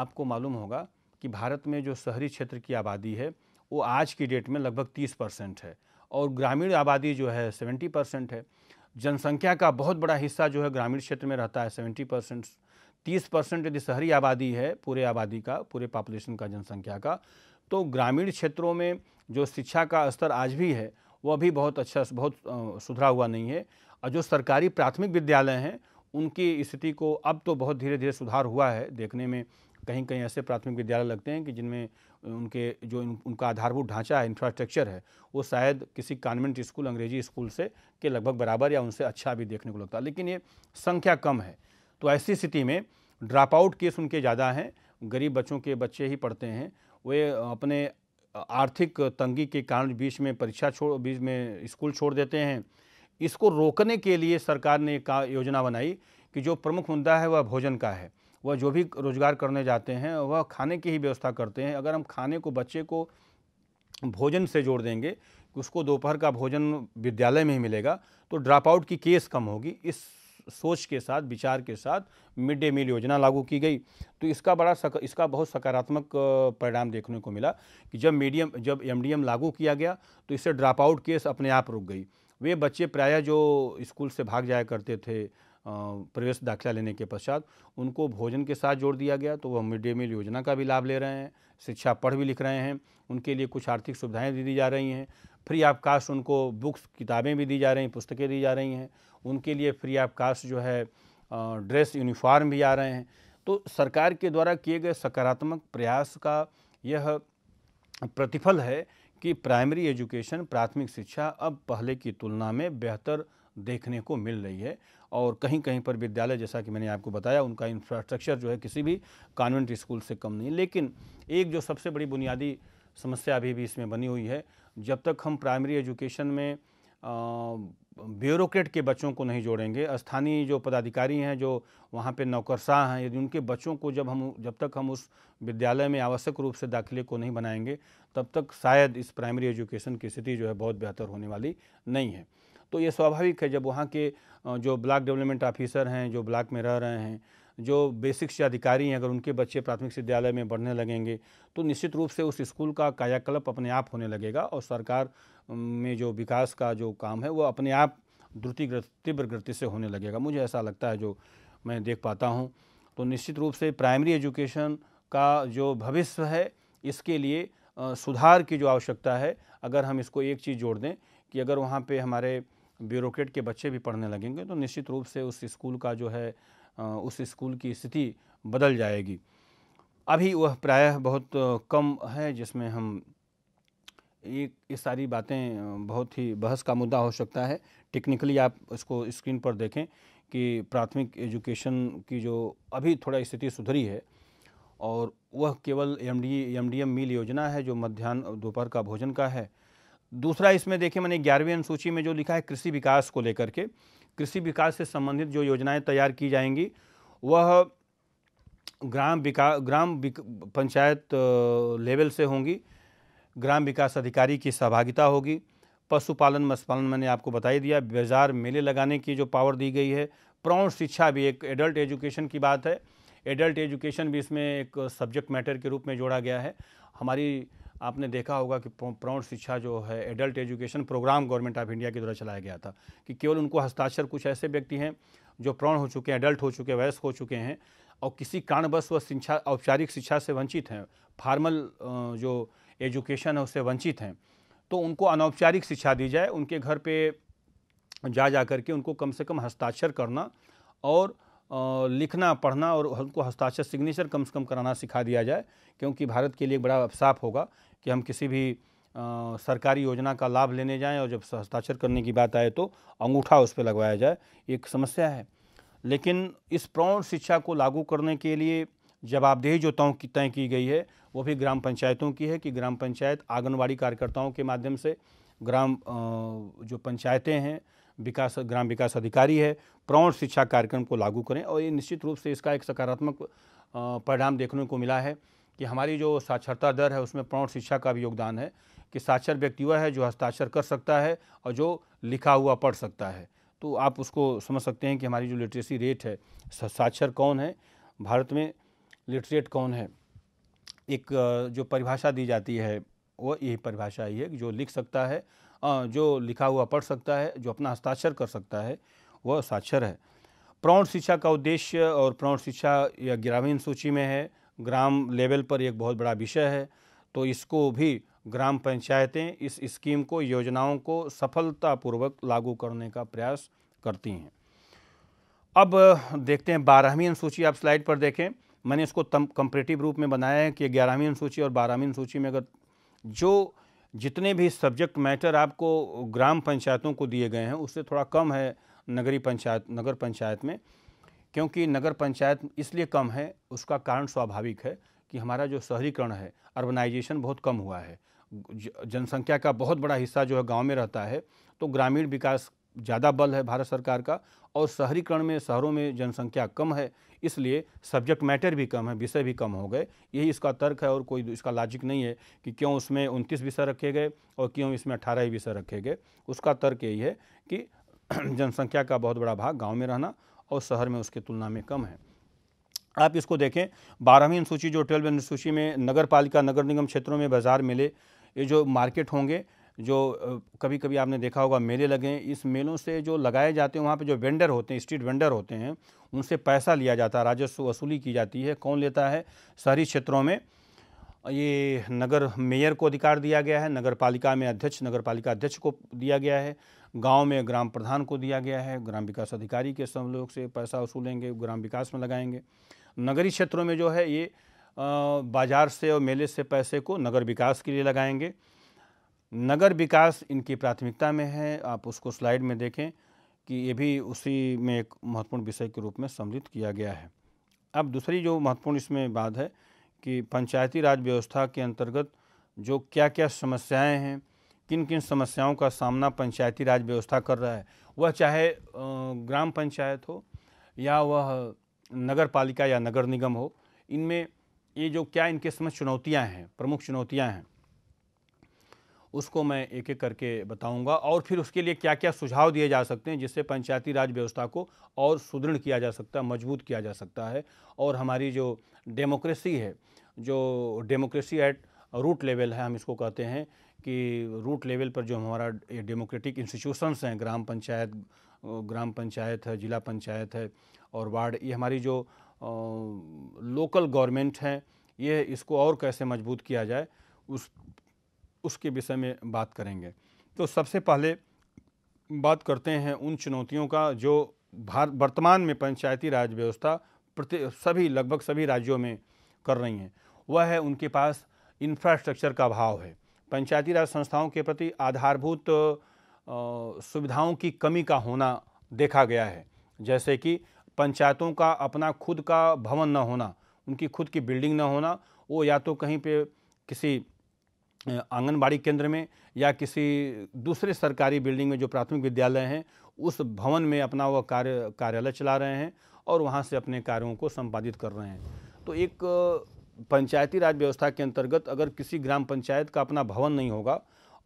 आपको मालूम होगा कि भारत में जो शहरी क्षेत्र की आबादी है वो आज की डेट में लगभग 30 परसेंट है और ग्रामीण आबादी जो है 70 परसेंट है जनसंख्या का बहुत बड़ा हिस्सा जो है ग्रामीण क्षेत्र में रहता है सेवेंटी परसेंट तीस परसेंट यदि शहरी आबादी है पूरे आबादी का पूरे पॉपुलेशन का जनसंख्या का तो ग्रामीण क्षेत्रों में जो शिक्षा का स्तर आज भी है वह भी बहुत अच्छा बहुत सुधरा हुआ नहीं है और जो सरकारी प्राथमिक विद्यालय हैं उनकी स्थिति को अब तो बहुत धीरे धीरे सुधार हुआ है देखने में कहीं कहीं ऐसे प्राथमिक विद्यालय लगते हैं कि जिनमें उनके जो उनका आधारभूत ढांचा है इंफ्रास्ट्रक्चर है वो शायद किसी कॉन्वेंट स्कूल अंग्रेजी स्कूल से के लगभग बराबर या उनसे अच्छा भी देखने को लगता है लेकिन ये संख्या कम है तो ऐसी स्थिति में ड्रॉप आउट केस उनके ज़्यादा हैं गरीब बच्चों के बच्चे ही पढ़ते हैं वे अपने आर्थिक तंगी के कारण बीच में परीक्षा छोड़ बीच में स्कूल छोड़ देते हैं इसको रोकने के लिए सरकार ने एक योजना बनाई कि जो प्रमुख मुद्दा है वह भोजन का है वह जो भी रोज़गार करने जाते हैं वह खाने की ही व्यवस्था करते हैं अगर हम खाने को बच्चे को भोजन से जोड़ देंगे उसको दोपहर का भोजन विद्यालय में ही मिलेगा तो ड्रॉप आउट की केस कम होगी इस सोच के साथ विचार के साथ मिड डे मील योजना लागू की गई तो इसका बड़ा सक, इसका बहुत सकारात्मक परिणाम देखने को मिला कि जब मीडियम जब एमडीएम लागू किया गया तो इससे ड्रॉप आउट केस अपने आप रुक गई वे बच्चे प्रायः जो स्कूल से भाग जाया करते थे प्रवेश दाखिला लेने के पश्चात उनको भोजन के साथ जोड़ दिया गया तो वह मिड डे मील योजना का भी लाभ ले रहे हैं शिक्षा पढ़ भी लिख रहे हैं उनके लिए कुछ आर्थिक सुविधाएं दी दी जा रही हैं फ्री ऑफ कास्ट उनको बुक्स किताबें भी दी जा रही हैं पुस्तकें दी जा रही हैं उनके लिए फ्री ऑफ कास्ट जो है ड्रेस यूनिफॉर्म भी आ रहे हैं तो सरकार के द्वारा किए गए सकारात्मक प्रयास का यह प्रतिफल है कि प्राइमरी एजुकेशन प्राथमिक शिक्षा अब पहले की तुलना में बेहतर देखने को मिल रही है और कहीं कहीं पर विद्यालय जैसा कि मैंने आपको बताया उनका इंफ्रास्ट्रक्चर जो है किसी भी कॉन्वेंट स्कूल से कम नहीं लेकिन एक जो सबसे बड़ी बुनियादी समस्या अभी भी इसमें बनी हुई है जब तक हम प्राइमरी एजुकेशन में ब्यूरोक्रेट के बच्चों को नहीं जोड़ेंगे स्थानीय जो पदाधिकारी हैं जो वहाँ पे नौकरशाह हैं यदि उनके बच्चों को जब हम जब तक हम उस विद्यालय में आवश्यक रूप से दाखिले को नहीं बनाएंगे तब तक शायद इस प्राइमरी एजुकेशन की स्थिति जो है बहुत बेहतर होने वाली नहीं है तो ये स्वाभाविक है जब वहाँ के जो ब्लॉक डेवलपमेंट ऑफिसर हैं जो ब्लॉक में रह रहे हैं जो बेसिक अधिकारी हैं अगर उनके बच्चे प्राथमिक विद्यालय में बढ़ने लगेंगे तो निश्चित रूप से उस स्कूल का कायाकल्प अपने आप होने लगेगा और सरकार में जो विकास का जो काम है वो अपने आप द्रुति तीव्र गति से होने लगेगा मुझे ऐसा लगता है जो मैं देख पाता हूँ तो निश्चित रूप से प्राइमरी एजुकेशन का जो भविष्य है इसके लिए सुधार की जो आवश्यकता है अगर हम इसको एक चीज़ जोड़ दें कि अगर वहाँ पे हमारे ब्यूरोक्रेट के बच्चे भी पढ़ने लगेंगे तो निश्चित रूप से उस स्कूल का जो है उस स्कूल की स्थिति बदल जाएगी अभी वह प्रायः बहुत कम है जिसमें हम एक ये सारी बातें बहुत ही बहस का मुद्दा हो सकता है टेक्निकली आप इसको स्क्रीन पर देखें कि प्राथमिक एजुकेशन की जो अभी थोड़ा स्थिति सुधरी है और वह केवल M D M D M meal योजना है जो मध्यान्ह दोपहर का भोजन का है दूसरा इसमें देखिए मैंने ग्यारहवीं अनुसूची में जो लिखा है कृषि विकास को लेकर के कृषि विकास से संबंधित जो योजनाएं तैयार की जाएंगी वह ग्राम विकास ग्राम पंचायत लेवल से होंगी ग्राम विकास अधिकारी की सहभागिता होगी पशुपालन मत्स्यपालन मैंने आपको बताई दिया बाजार मेले लगाने की जो पावर दी गई है प्रौढ़ शिक्षा भी एक एडल्ट एजुकेशन की बात है एडल्ट एजुकेशन भी इसमें एक सब्जेक्ट मैटर के रूप में जोड़ा गया है हमारी आपने देखा होगा कि प्रौण शिक्षा जो है adult education programme government of India के द्वारा चलाया गया था कि केवल उनको हस्ताक्षर कुछ ऐसे व्यक्ति हैं जो प्रौण हो चुके हैं एडल्ट हो चुके हैं वयस्क हो चुके हैं और किसी कारणवश वह शिक्षा औपचारिक शिक्षा से वंचित हैं फार्मल जो एजुकेशन है उससे वंचित हैं तो उनको अनौपचारिक शिक्षा दी जाए उनके घर पे जा जा कर के उनको कम से कम हस्ताक्षर करना और लिखना पढ़ना और उनको हस्ताक्षर सिग्नेचर कम से कम कराना सिखा दिया जाए क्योंकि भारत के लिए बड़ा अफसाफ होगा कि हम किसी भी आ, सरकारी योजना का लाभ लेने जाएं और जब हस्ताक्षर करने की बात आए तो अंगूठा उस पर लगवाया जाए एक समस्या है लेकिन इस प्रौढ़ शिक्षा को लागू करने के लिए जवाबदेही जो तय की तय की गई है वो भी ग्राम पंचायतों की है कि ग्राम पंचायत आंगनबाड़ी कार्यकर्ताओं के माध्यम से ग्राम जो पंचायतें हैं विकास ग्राम विकास अधिकारी है प्रौढ़ शिक्षा कार्यक्रम को लागू करें और ये निश्चित रूप से इसका एक सकारात्मक परिणाम देखने को मिला है कि हमारी जो साक्षरता दर है उसमें प्रौढ़ शिक्षा का भी योगदान है कि साक्षर व्यक्ति वह है जो हस्ताक्षर कर सकता है और जो लिखा हुआ पढ़ सकता है तो आप उसको समझ सकते हैं कि हमारी जो लिटरेसी रेट है साक्षर कौन है भारत में लिटरेट कौन है एक जो परिभाषा दी जाती है वो यही परिभाषा ही है कि जो लिख सकता है जो लिखा हुआ पढ़ सकता है जो अपना हस्ताक्षर कर सकता है वह साक्षर है प्रौढ़ शिक्षा का उद्देश्य और प्रौढ़ शिक्षा या ग्रामीण सूची में है ग्राम लेवल पर एक बहुत बड़ा विषय है तो इसको भी ग्राम पंचायतें इस स्कीम को योजनाओं को सफलतापूर्वक लागू करने का प्रयास करती हैं अब देखते हैं बारहवीं अनुसूची आप स्लाइड पर देखें मैंने इसको कंपरेटिव रूप में बनाया है कि ग्यारहवीं अनुसूची और बारहवीं अनुसूची में अगर जो जितने भी सब्जेक्ट मैटर आपको ग्राम पंचायतों को दिए गए हैं उससे थोड़ा कम है नगरी पंचायत नगर पंचायत में क्योंकि नगर पंचायत इसलिए कम है उसका कारण स्वाभाविक है कि हमारा जो शहरीकरण है अर्बनाइजेशन बहुत कम हुआ है जनसंख्या का बहुत बड़ा हिस्सा जो है गांव में रहता है तो ग्रामीण विकास ज़्यादा बल है भारत सरकार का और शहरीकरण में शहरों में जनसंख्या कम है इसलिए सब्जेक्ट मैटर भी कम है विषय भी कम हो गए यही इसका तर्क है और कोई इसका लॉजिक नहीं है कि क्यों उसमें उनतीस विषय रखे गए और क्यों इसमें अठारह ही विषय रखे गए उसका तर्क यही है कि जनसंख्या का बहुत बड़ा भाग गाँव में रहना और शहर में उसके तुलना में कम है आप इसको देखें बारहवीं अनुसूची जो ट्वेल्व अनुसूची में नगर पालिका नगर निगम क्षेत्रों में बाजार मेले ये जो मार्केट होंगे जो कभी कभी आपने देखा होगा मेले लगे इस मेलों से जो लगाए जाते हैं वहाँ पे जो वेंडर होते हैं स्ट्रीट वेंडर होते हैं उनसे पैसा लिया जाता है राजस्व वसूली की जाती है कौन लेता है शहरी क्षेत्रों में ये नगर मेयर को अधिकार दिया गया है नगर पालिका में अध्यक्ष नगर पालिका अध्यक्ष को दिया गया है गांव में ग्राम प्रधान को दिया गया है ग्राम विकास अधिकारी के सहयोग से पैसा वसूलेंगे ग्राम विकास में लगाएंगे नगरीय क्षेत्रों में जो है ये बाजार से और मेले से पैसे को नगर विकास के लिए लगाएंगे नगर विकास इनकी प्राथमिकता में है आप उसको स्लाइड में देखें कि ये भी उसी में एक महत्वपूर्ण विषय के रूप में सम्मिलित किया गया है अब दूसरी जो महत्वपूर्ण इसमें बात है कि पंचायती राज व्यवस्था के अंतर्गत जो क्या क्या समस्याएं हैं किन किन समस्याओं का सामना पंचायती राज व्यवस्था कर रहा है वह चाहे ग्राम पंचायत हो या वह नगर पालिका या नगर निगम हो इनमें ये जो क्या इनके समय चुनौतियाँ हैं प्रमुख चुनौतियाँ हैं उसको मैं एक एक करके बताऊंगा और फिर उसके लिए क्या क्या सुझाव दिए जा सकते हैं जिससे पंचायती राज व्यवस्था को और सुदृढ़ किया जा सकता है मजबूत किया जा सकता है और हमारी जो डेमोक्रेसी है जो डेमोक्रेसी एट रूट लेवल है हम इसको कहते हैं कि रूट लेवल पर जो हमारा डेमोक्रेटिक इंस्टीट्यूशंस हैं ग्राम पंचायत ग्राम पंचायत है जिला पंचायत है और वार्ड ये हमारी जो लोकल गवर्नमेंट है ये इसको और कैसे मजबूत किया जाए उस उसके विषय में बात करेंगे तो सबसे पहले बात करते हैं उन चुनौतियों का जो भारत वर्तमान में पंचायती राज व्यवस्था प्रति सभी लगभग सभी राज्यों में कर रही हैं वह है उनके पास इंफ्रास्ट्रक्चर का अभाव है पंचायती राज संस्थाओं के प्रति आधारभूत सुविधाओं की कमी का होना देखा गया है जैसे कि पंचायतों का अपना खुद का भवन न होना उनकी खुद की बिल्डिंग न होना वो या तो कहीं पे किसी आंगनबाड़ी केंद्र में या किसी दूसरे सरकारी बिल्डिंग में जो प्राथमिक विद्यालय हैं उस भवन में अपना वह कार्य कार्यालय चला रहे हैं और वहाँ से अपने कार्यों को संपादित कर रहे हैं तो एक पंचायती राज व्यवस्था के अंतर्गत अगर किसी ग्राम पंचायत का अपना भवन नहीं होगा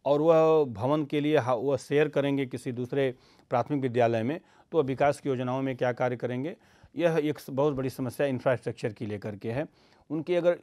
और वह भवन के लिए वह शेयर करेंगे किसी दूसरे प्राथमिक विद्यालय में तो विकास की योजनाओं में क्या कार्य करेंगे यह एक बहुत बड़ी समस्या इंफ्रास्ट्रक्चर की लेकर के है उनकी अगर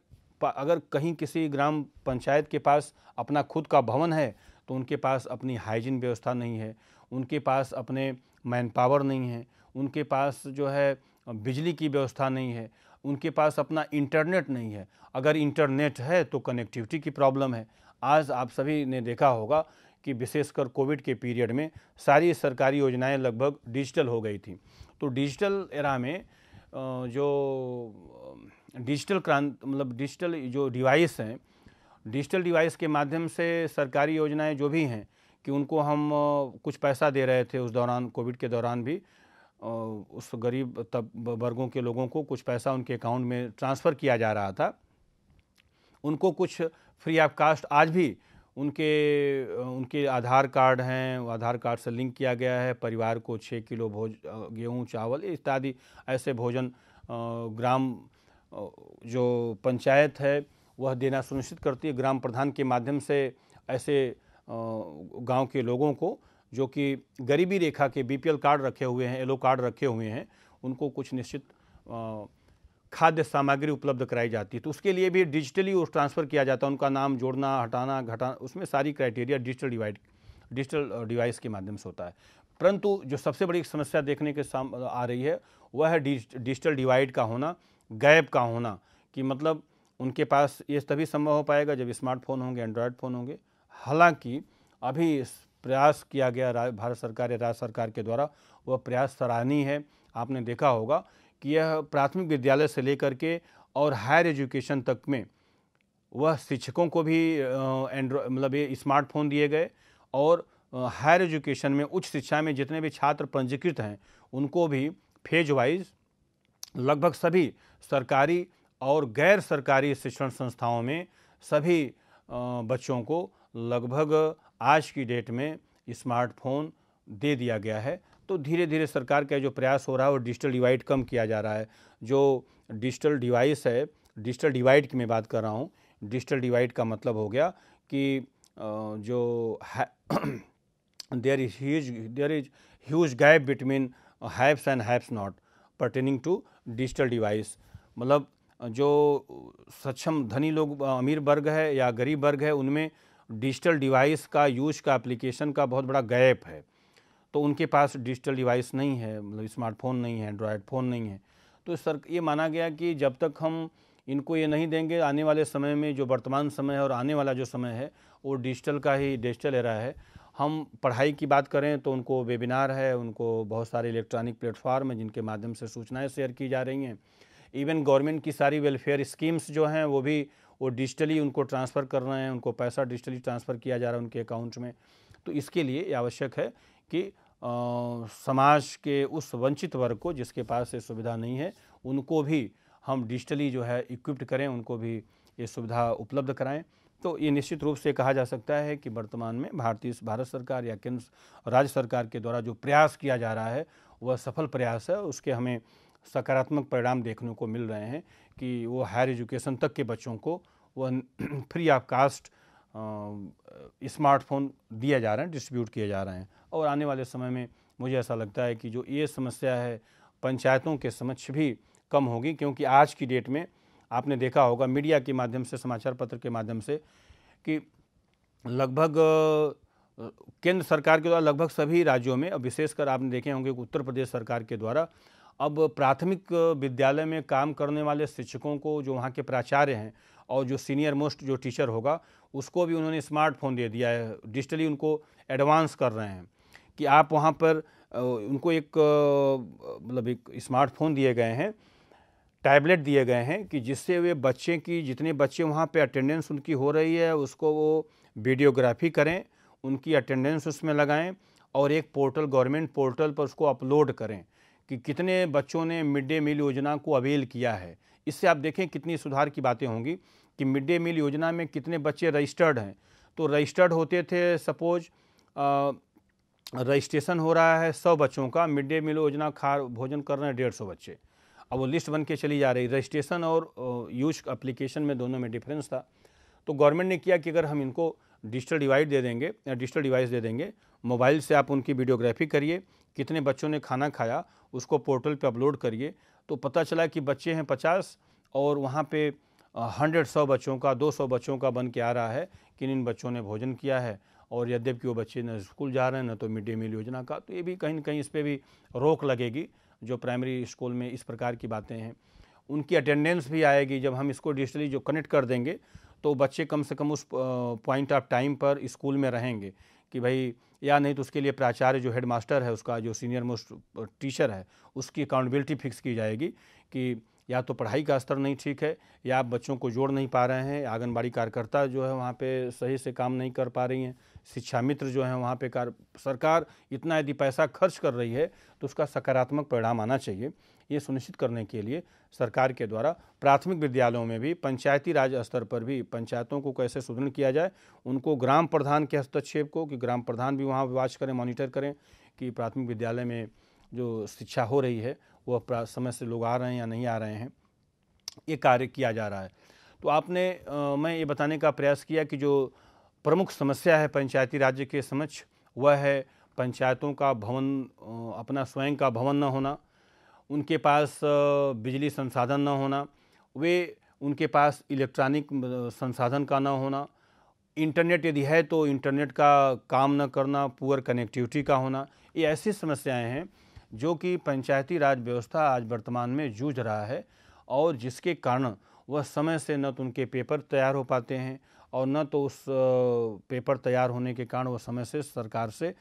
अगर कहीं किसी ग्राम पंचायत के पास अपना खुद का भवन है तो उनके पास अपनी हाइजीन व्यवस्था नहीं है उनके पास अपने मैन पावर नहीं है उनके पास जो है बिजली की व्यवस्था नहीं है उनके पास अपना इंटरनेट नहीं है अगर इंटरनेट है तो कनेक्टिविटी की प्रॉब्लम है आज आप सभी ने देखा होगा कि विशेषकर कोविड के पीरियड में सारी सरकारी योजनाएं लगभग डिजिटल हो गई थी तो डिजिटल एरा में जो डिजिटल क्रांति मतलब डिजिटल जो डिवाइस हैं डिजिटल डिवाइस के माध्यम से सरकारी योजनाएं जो भी हैं कि उनको हम कुछ पैसा दे रहे थे उस दौरान कोविड के दौरान भी उस गरीब तब वर्गों के लोगों को कुछ पैसा उनके अकाउंट में ट्रांसफ़र किया जा रहा था उनको कुछ फ्री ऑफ कास्ट आज भी उनके उनके आधार कार्ड हैं आधार कार्ड से लिंक किया गया है परिवार को छः किलो भोज गेहूँ चावल इत्यादि ऐसे भोजन ग्राम जो पंचायत है वह देना सुनिश्चित करती है ग्राम प्रधान के माध्यम से ऐसे गांव के लोगों को जो कि गरीबी रेखा के बीपीएल कार्ड रखे हुए हैं येलो कार्ड रखे हुए हैं उनको कुछ निश्चित खाद्य सामग्री उपलब्ध कराई जाती है तो उसके लिए भी डिजिटली उस ट्रांसफ़र किया जाता है उनका नाम जोड़ना हटाना घटाना उसमें सारी criteria digital divide digital device के माध्यम से होता है परंतु जो सबसे बड़ी समस्या देखने के साम आ रही है वह है डिजिटल डिवाइड का होना गैप का होना कि मतलब उनके पास ये तभी संभव हो पाएगा जब स्मार्टफोन होंगे एंड्रॉयड फ़ोन होंगे हालांकि अभी प्रयास किया गया भारत सरकार या राज्य सरकार के द्वारा वह प्रयास सराहनीय है आपने देखा होगा कि यह प्राथमिक विद्यालय से लेकर के और हायर एजुकेशन तक में वह शिक्षकों को भी एंड्रॉ मतलब ये स्मार्टफोन दिए गए और हायर एजुकेशन में उच्च शिक्षा में जितने भी छात्र पंजीकृत हैं उनको भी फेज वाइज लगभग सभी सरकारी और गैर सरकारी शिक्षण संस्थाओं में सभी बच्चों को लगभग आज की डेट में स्मार्टफोन दे दिया गया है तो धीरे धीरे सरकार का जो प्रयास हो रहा है वो डिजिटल डिवाइड कम किया जा रहा है जो डिजिटल डिवाइस है डिजिटल डिवाइड की मैं बात कर रहा हूँ डिजिटल डिवाइड का मतलब हो गया कि जो there is huge there is huge gap between haves and haves not pertaining to digital device मतलब जो सक्षम धनी लोग अमीर वर्ग है या गरीब वर्ग है उनमें डिजिटल डिवाइस का यूज का एप्लीकेशन का बहुत बड़ा गैप है तो उनके पास डिजिटल डिवाइस नहीं है मतलब स्मार्टफोन नहीं है एंड्रॉयड फ़ोन नहीं है तो सर ये माना गया कि जब तक हम इनको ये नहीं देंगे आने वाले समय में जो वर्तमान समय है और आने वाला जो समय है वो डिजिटल का ही डिजिटल एरा है हम पढ़ाई की बात करें तो उनको वेबिनार है उनको बहुत सारे इलेक्ट्रॉनिक प्लेटफॉर्म है जिनके माध्यम से सूचनाएं शेयर की जा रही हैं इवन गवर्नमेंट की सारी वेलफेयर स्कीम्स जो हैं वो भी वो डिजिटली उनको ट्रांसफ़र कर रहे हैं उनको पैसा डिजिटली ट्रांसफ़र किया जा रहा है उनके अकाउंट में तो इसके लिए आवश्यक है कि आ, समाज के उस वंचित वर्ग को जिसके पास ये सुविधा नहीं है उनको भी हम डिजिटली जो है इक्विप्ड करें उनको भी ये सुविधा उपलब्ध कराएं तो ये निश्चित रूप से कहा जा सकता है कि वर्तमान में भारतीय भारत सरकार या केंद्र राज्य सरकार के द्वारा जो प्रयास किया जा रहा है वह सफल प्रयास है उसके हमें सकारात्मक परिणाम देखने को मिल रहे हैं कि वो हायर एजुकेशन तक के बच्चों को वह फ्री ऑफ कास्ट स्मार्टफोन दिया जा रहे हैं डिस्ट्रीब्यूट किए जा रहे हैं और आने वाले समय में मुझे ऐसा लगता है कि जो ये समस्या है पंचायतों के समक्ष भी कम होगी क्योंकि आज की डेट में आपने देखा होगा मीडिया के माध्यम से समाचार पत्र के माध्यम से कि लगभग केंद्र सरकार के द्वारा लगभग सभी राज्यों में अब विशेषकर आपने देखे होंगे उत्तर प्रदेश सरकार के द्वारा अब प्राथमिक विद्यालय में काम करने वाले शिक्षकों को जो वहाँ के प्राचार्य हैं और जो सीनियर मोस्ट जो टीचर होगा उसको भी उन्होंने स्मार्टफोन दे दिया है डिजिटली उनको एडवांस कर रहे हैं कि आप वहाँ पर उनको एक मतलब एक स्मार्टफोन दिए गए हैं टैबलेट दिए गए हैं कि जिससे वे बच्चे की जितने बच्चे वहाँ पे अटेंडेंस उनकी हो रही है उसको वो वीडियोग्राफी करें उनकी अटेंडेंस उसमें लगाएं और एक पोर्टल गवर्नमेंट पोर्टल पर उसको अपलोड करें कि कितने बच्चों ने मिड डे मील योजना को अवेल किया है इससे आप देखें कितनी सुधार की बातें होंगी कि मिड डे मील योजना में कितने बच्चे रजिस्टर्ड हैं तो रजिस्टर्ड होते थे सपोज रजिस्ट्रेशन हो रहा है सौ बच्चों का मिड डे मील योजना खा भोजन कर रहे हैं डेढ़ सौ बच्चे अब वो लिस्ट बन के चली जा रही रजिस्ट्रेशन और यूज अप्लीकेशन में दोनों में डिफरेंस था तो गवर्नमेंट ने किया कि अगर हम इनको डिजिटल डिवाइड दे देंगे या डिजिटल डिवाइस दे देंगे मोबाइल से आप उनकी वीडियोग्राफी करिए कितने बच्चों ने खाना खाया उसको पोर्टल पे अपलोड करिए तो पता चला कि बच्चे हैं पचास और वहाँ पे हंड्रेड सौ बच्चों का दो सौ बच्चों का बन के आ रहा है कि इन बच्चों ने भोजन किया है और यद्यपि वो बच्चे न स्कूल जा रहे हैं न तो मिड डे मील योजना का तो ये भी कहीं ना कहीं इस पर भी रोक लगेगी जो प्राइमरी स्कूल में इस प्रकार की बातें हैं उनकी अटेंडेंस भी आएगी जब हम इसको डिजिटली जो कनेक्ट कर देंगे तो बच्चे कम से कम उस पॉइंट ऑफ टाइम पर स्कूल में रहेंगे कि भाई या नहीं तो उसके लिए प्राचार्य जो हेड मास्टर है उसका जो सीनियर मोस्ट टीचर है उसकी अकाउंटेबिलिटी फिक्स की जाएगी कि या तो पढ़ाई का स्तर नहीं ठीक है या बच्चों को जोड़ नहीं पा रहे हैं आंगनबाड़ी कार्यकर्ता जो है वहाँ पे सही से काम नहीं कर पा रही हैं शिक्षा मित्र जो हैं वहाँ पे कार सरकार इतना यदि पैसा खर्च कर रही है तो उसका सकारात्मक परिणाम आना चाहिए ये सुनिश्चित करने के लिए सरकार के द्वारा प्राथमिक विद्यालयों में भी पंचायती राज स्तर पर भी पंचायतों को कैसे सुदृढ़ किया जाए उनको ग्राम प्रधान के हस्तक्षेप को कि ग्राम प्रधान भी वहाँ वाच करें मॉनिटर करें कि प्राथमिक विद्यालय में जो शिक्षा हो रही है वह समय से लोग आ रहे हैं या नहीं आ रहे हैं ये कार्य किया जा रहा है तो आपने आ, मैं ये बताने का प्रयास किया कि जो प्रमुख समस्या है पंचायती राज्य के समक्ष वह है पंचायतों का भवन अपना स्वयं का भवन न होना उनके पास बिजली संसाधन न होना वे उनके पास इलेक्ट्रॉनिक संसाधन का न होना इंटरनेट यदि है तो इंटरनेट का काम न करना पुअर कनेक्टिविटी का होना ये ऐसी समस्याएं हैं जो कि पंचायती राज व्यवस्था आज वर्तमान में जूझ रहा है और जिसके कारण वह समय से न तो उनके पेपर तैयार हो पाते हैं और न तो उस पेपर तैयार होने के कारण वो समय से सरकार से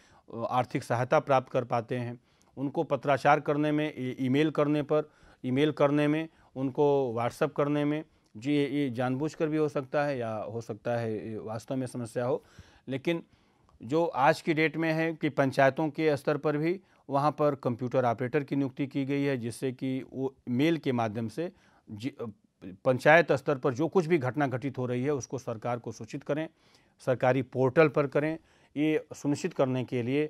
आर्थिक सहायता प्राप्त कर पाते हैं उनको पत्राचार करने में ईमेल करने पर ईमेल करने में उनको व्हाट्सअप करने में जी ये जानबूझकर भी हो सकता है या हो सकता है वास्तव में समस्या हो लेकिन जो आज की डेट में है कि पंचायतों के स्तर पर भी वहाँ पर कंप्यूटर ऑपरेटर की नियुक्ति की गई है जिससे कि वो मेल के माध्यम से पंचायत स्तर पर जो कुछ भी घटना घटित हो रही है उसको सरकार को सूचित करें सरकारी पोर्टल पर करें ये सुनिश्चित करने के लिए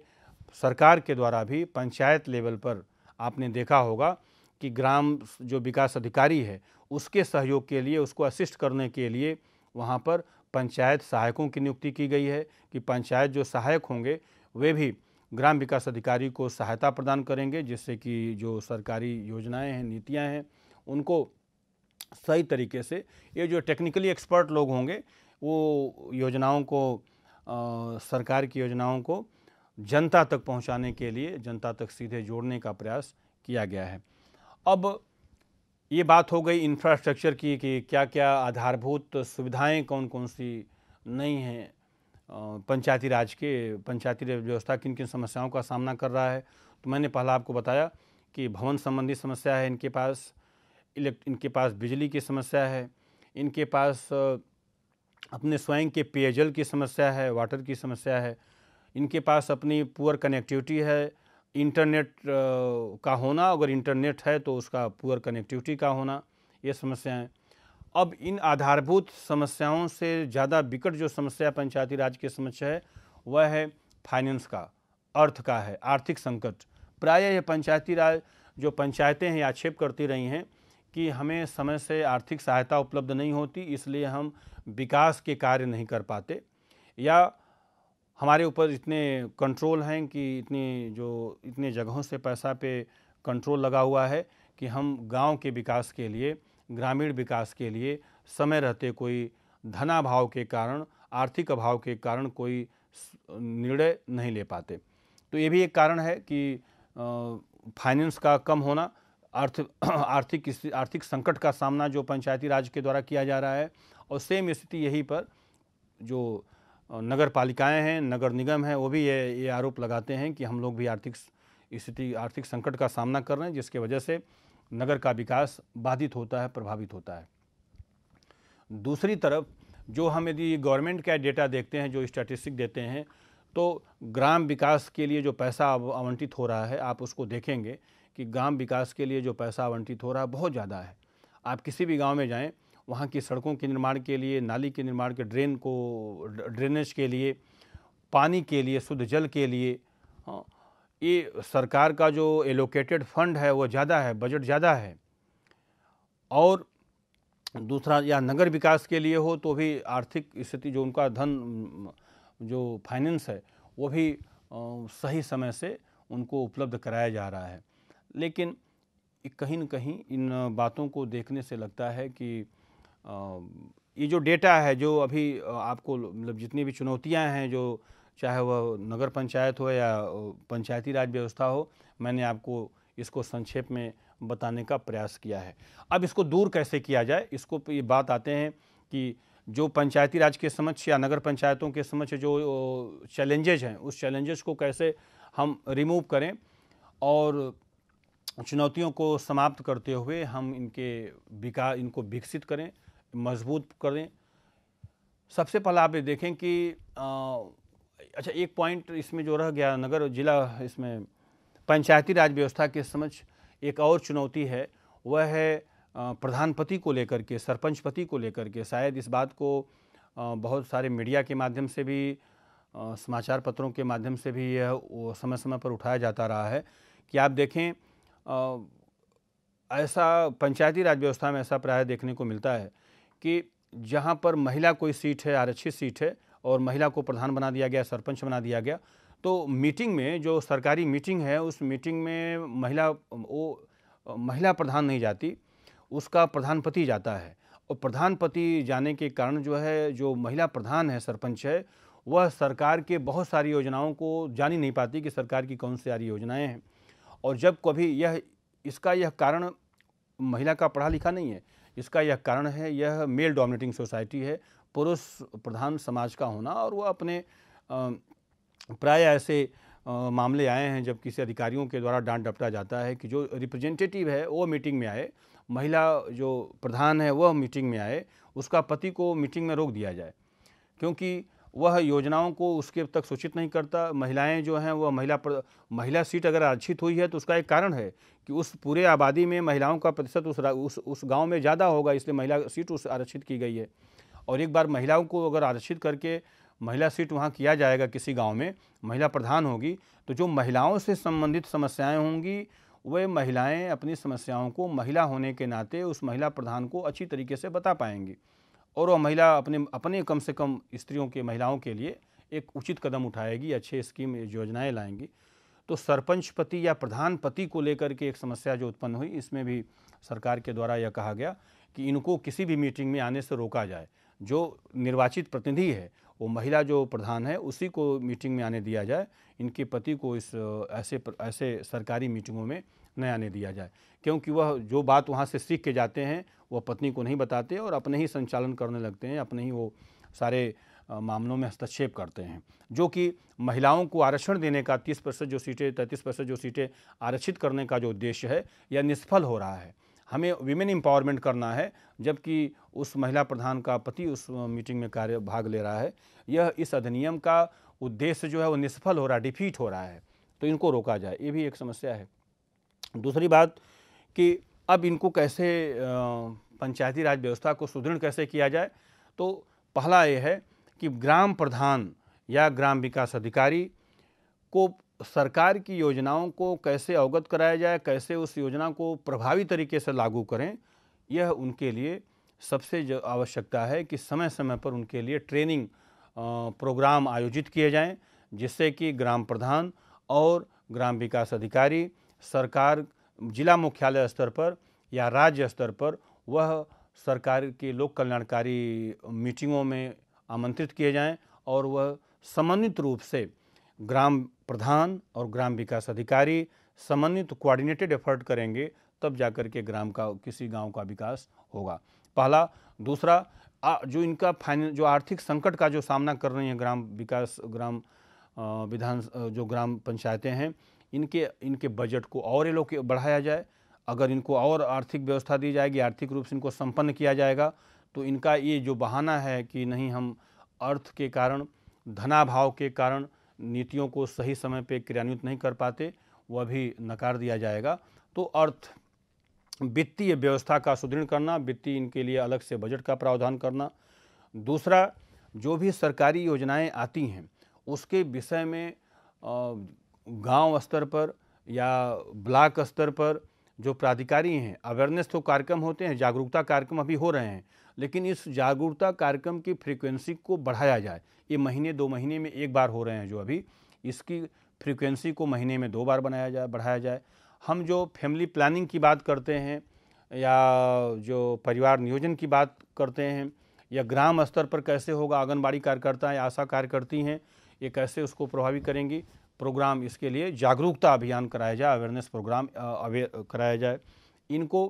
सरकार के द्वारा भी पंचायत लेवल पर आपने देखा होगा कि ग्राम जो विकास अधिकारी है उसके सहयोग के लिए उसको असिस्ट करने के लिए वहाँ पर पंचायत सहायकों की नियुक्ति की गई है कि पंचायत जो सहायक होंगे वे भी ग्राम विकास अधिकारी को सहायता प्रदान करेंगे जिससे कि जो सरकारी योजनाएं हैं नीतियां हैं उनको सही तरीके से ये जो टेक्निकली एक्सपर्ट लोग होंगे वो योजनाओं को आ, सरकार की योजनाओं को जनता तक पहुंचाने के लिए जनता तक सीधे जोड़ने का प्रयास किया गया है अब ये बात हो गई इंफ्रास्ट्रक्चर की कि क्या क्या आधारभूत सुविधाएं कौन कौन सी नहीं हैं पंचायती राज के पंचायती राज व्यवस्था किन किन समस्याओं का सामना कर रहा है तो मैंने पहला आपको बताया कि भवन संबंधी समस्या है इनके पास इलेक्ट इनके पास बिजली की समस्या है इनके पास अपने स्वयं के पेयजल की समस्या है वाटर की समस्या है इनके पास अपनी पुअर कनेक्टिविटी है इंटरनेट का होना अगर इंटरनेट है तो उसका पुअर कनेक्टिविटी का होना ये समस्याएं अब इन आधारभूत समस्याओं से ज़्यादा विकट जो समस्या पंचायती राज की समस्या है वह है फाइनेंस का अर्थ का है आर्थिक संकट प्रायः यह पंचायती राज जो पंचायतें हैं आक्षेप करती रही हैं कि हमें समय से आर्थिक सहायता उपलब्ध नहीं होती इसलिए हम विकास के कार्य नहीं कर पाते या हमारे ऊपर इतने कंट्रोल हैं कि इतनी जो इतने जगहों से पैसा पे कंट्रोल लगा हुआ है कि हम गांव के विकास के लिए ग्रामीण विकास के लिए समय रहते कोई धनाभाव के कारण आर्थिक अभाव के कारण कोई निर्णय नहीं ले पाते तो ये भी एक कारण है कि फाइनेंस का कम होना अर्थ आर्थिक आर्थिक संकट का सामना जो पंचायती राज के द्वारा किया जा रहा है और सेम स्थिति यही पर जो नगर पालिकाएँ हैं नगर निगम हैं वो भी ये ये आरोप लगाते हैं कि हम लोग भी आर्थिक स्थिति आर्थिक संकट का सामना कर रहे हैं जिसके वजह से नगर का विकास बाधित होता है प्रभावित होता है दूसरी तरफ जो हम यदि गवर्नमेंट का डेटा देखते हैं जो स्टैटिस्टिक देते हैं तो ग्राम विकास के लिए जो पैसा आवंटित हो रहा है आप उसको देखेंगे कि ग्राम विकास के लिए जो पैसा आवंटित हो रहा है बहुत ज़्यादा है आप किसी भी गाँव में जाएँ वहाँ की सड़कों के निर्माण के लिए नाली के निर्माण के ड्रेन को ड्रेनेज के लिए पानी के लिए शुद्ध जल के लिए हाँ, ये सरकार का जो एलोकेटेड फंड है वो ज़्यादा है बजट ज़्यादा है और दूसरा या नगर विकास के लिए हो तो भी आर्थिक स्थिति जो उनका धन जो फाइनेंस है वो भी सही समय से उनको उपलब्ध कराया जा रहा है लेकिन कहीं ना कहीं इन बातों को देखने से लगता है कि ये जो डेटा है जो अभी आपको मतलब जितनी भी चुनौतियां हैं जो चाहे वह नगर पंचायत हो या पंचायती राज व्यवस्था हो मैंने आपको इसको संक्षेप में बताने का प्रयास किया है अब इसको दूर कैसे किया जाए इसको ये बात आते हैं कि जो पंचायती राज के समक्ष या नगर पंचायतों के समक्ष जो चैलेंजेज हैं उस चैलेंजेस को कैसे हम रिमूव करें और चुनौतियों को समाप्त करते हुए हम इनके विकास इनको विकसित करें मजबूत करें सबसे पहला आप ये देखें कि आ, अच्छा एक पॉइंट इसमें जो रह गया नगर जिला इसमें पंचायती राज व्यवस्था के समझ एक और चुनौती है वह है प्रधानपति को लेकर के सरपंचपति को लेकर के शायद इस बात को बहुत सारे मीडिया के माध्यम से भी समाचार पत्रों के माध्यम से भी यह समय समय पर उठाया जाता रहा है कि आप देखें ऐसा पंचायती राज व्यवस्था में ऐसा प्राय देखने को मिलता है कि जहाँ पर महिला कोई सीट है आरक्षित सीट है और महिला को प्रधान बना दिया गया सरपंच बना दिया गया तो मीटिंग में जो सरकारी मीटिंग है उस मीटिंग में महिला वो महिला प्रधान नहीं जाती उसका प्रधानपति जाता है और प्रधानपति जाने के कारण जो है जो महिला प्रधान है सरपंच है वह सरकार के बहुत सारी योजनाओं को जान ही नहीं पाती कि सरकार की कौन सी सारी योजनाएँ हैं और जब कभी यह इसका यह कारण महिला का पढ़ा लिखा नहीं है इसका यह कारण है यह मेल डोमिनेटिंग सोसाइटी है पुरुष प्रधान समाज का होना और वह अपने प्राय ऐसे मामले आए हैं जब किसी अधिकारियों के द्वारा डांट डपटा जाता है कि जो रिप्रेजेंटेटिव है वो मीटिंग में आए महिला जो प्रधान है वह मीटिंग में आए उसका पति को मीटिंग में रोक दिया जाए क्योंकि वह योजनाओं को उसके तक सूचित नहीं करता महिलाएं जो हैं वह महिला पर, महिला सीट अगर आरक्षित हुई है तो उसका एक कारण है कि उस पूरे आबादी में महिलाओं का प्रतिशत उस उस, उस गांव में ज़्यादा होगा इसलिए महिला सीट उस आरक्षित की गई है और एक बार महिलाओं को अगर आरक्षित करके महिला सीट वहाँ किया जाएगा किसी गाँव में महिला प्रधान होगी तो जो महिलाओं से संबंधित समस्याएँ होंगी वे महिलाएं अपनी समस्याओं को महिला होने के नाते उस महिला प्रधान को अच्छी तरीके से बता पाएंगी और वह महिला अपने अपने कम से कम स्त्रियों के महिलाओं के लिए एक उचित कदम उठाएगी अच्छे स्कीम योजनाएं लाएंगी तो सरपंच पति या प्रधान पति को लेकर के एक समस्या जो उत्पन्न हुई इसमें भी सरकार के द्वारा यह कहा गया कि इनको किसी भी मीटिंग में आने से रोका जाए जो निर्वाचित प्रतिनिधि है वो महिला जो प्रधान है उसी को मीटिंग में आने दिया जाए इनके पति को इस ऐसे ऐसे सरकारी मीटिंगों में न आने दिया जाए क्योंकि वह जो बात वहाँ से सीख के जाते हैं वह पत्नी को नहीं बताते और अपने ही संचालन करने लगते हैं अपने ही वो सारे मामलों में हस्तक्षेप करते हैं जो कि महिलाओं को आरक्षण देने का 30 प्रतिशत जो सीटें तैंतीस प्रतिशत जो सीटें आरक्षित करने का जो उद्देश्य है यह निष्फल हो रहा है हमें विमेन एम्पावरमेंट करना है जबकि उस महिला प्रधान का पति उस मीटिंग में कार्य भाग ले रहा है यह इस अधिनियम का उद्देश्य जो है वो निष्फल हो रहा है डिफीट हो रहा है तो इनको रोका जाए ये भी एक समस्या है दूसरी बात कि अब इनको कैसे पंचायती राज व्यवस्था को सुदृढ़ कैसे किया जाए तो पहला ये है कि ग्राम प्रधान या ग्राम विकास अधिकारी को सरकार की योजनाओं को कैसे अवगत कराया जाए कैसे उस योजना को प्रभावी तरीके से लागू करें यह उनके लिए सबसे जो आवश्यकता है कि समय समय पर उनके लिए ट्रेनिंग प्रोग्राम आयोजित किए जाएं जिससे कि ग्राम प्रधान और ग्राम विकास अधिकारी सरकार जिला मुख्यालय स्तर पर या राज्य स्तर पर वह सरकार के लोक कल्याणकारी मीटिंगों में आमंत्रित किए जाएं और वह समन्वित रूप से ग्राम प्रधान और ग्राम विकास अधिकारी समन्वित कोऑर्डिनेटेड एफर्ट करेंगे तब जाकर के ग्राम का किसी गांव का विकास होगा पहला दूसरा जो इनका फाइनें जो आर्थिक संकट का जो सामना कर रही हैं ग्राम विकास ग्राम विधान जो ग्राम पंचायतें हैं इनके इनके बजट को और ये लोग बढ़ाया जाए अगर इनको और आर्थिक व्यवस्था दी जाएगी आर्थिक रूप से इनको संपन्न किया जाएगा तो इनका ये जो बहाना है कि नहीं हम अर्थ के कारण धनाभाव के कारण नीतियों को सही समय पे क्रियान्वित नहीं कर पाते वह भी नकार दिया जाएगा तो अर्थ वित्तीय व्यवस्था का सुदृढ़ करना वित्तीय इनके लिए अलग से बजट का प्रावधान करना दूसरा जो भी सरकारी योजनाएं आती हैं उसके विषय में गांव स्तर पर या ब्लॉक स्तर पर जो प्राधिकारी हैं अवेयरनेस तो कार्यक्रम होते हैं जागरूकता कार्यक्रम अभी हो रहे हैं लेकिन इस जागरूकता कार्यक्रम की फ्रीक्वेंसी को बढ़ाया जाए ये महीने दो महीने में एक बार हो रहे हैं जो अभी इसकी फ्रीक्वेंसी को महीने में दो बार बनाया जाए बढ़ाया जाए हम जो फैमिली प्लानिंग की बात करते हैं या जो परिवार नियोजन की बात करते हैं या ग्राम स्तर पर कैसे होगा आंगनबाड़ी कार्यकर्ता या आशा कार्यकर्ती हैं ये कैसे उसको प्रभावित करेंगी प्रोग्राम इसके लिए जागरूकता अभियान कराया जाए अवेयरनेस प्रोग्राम अवेयर कराया जाए इनको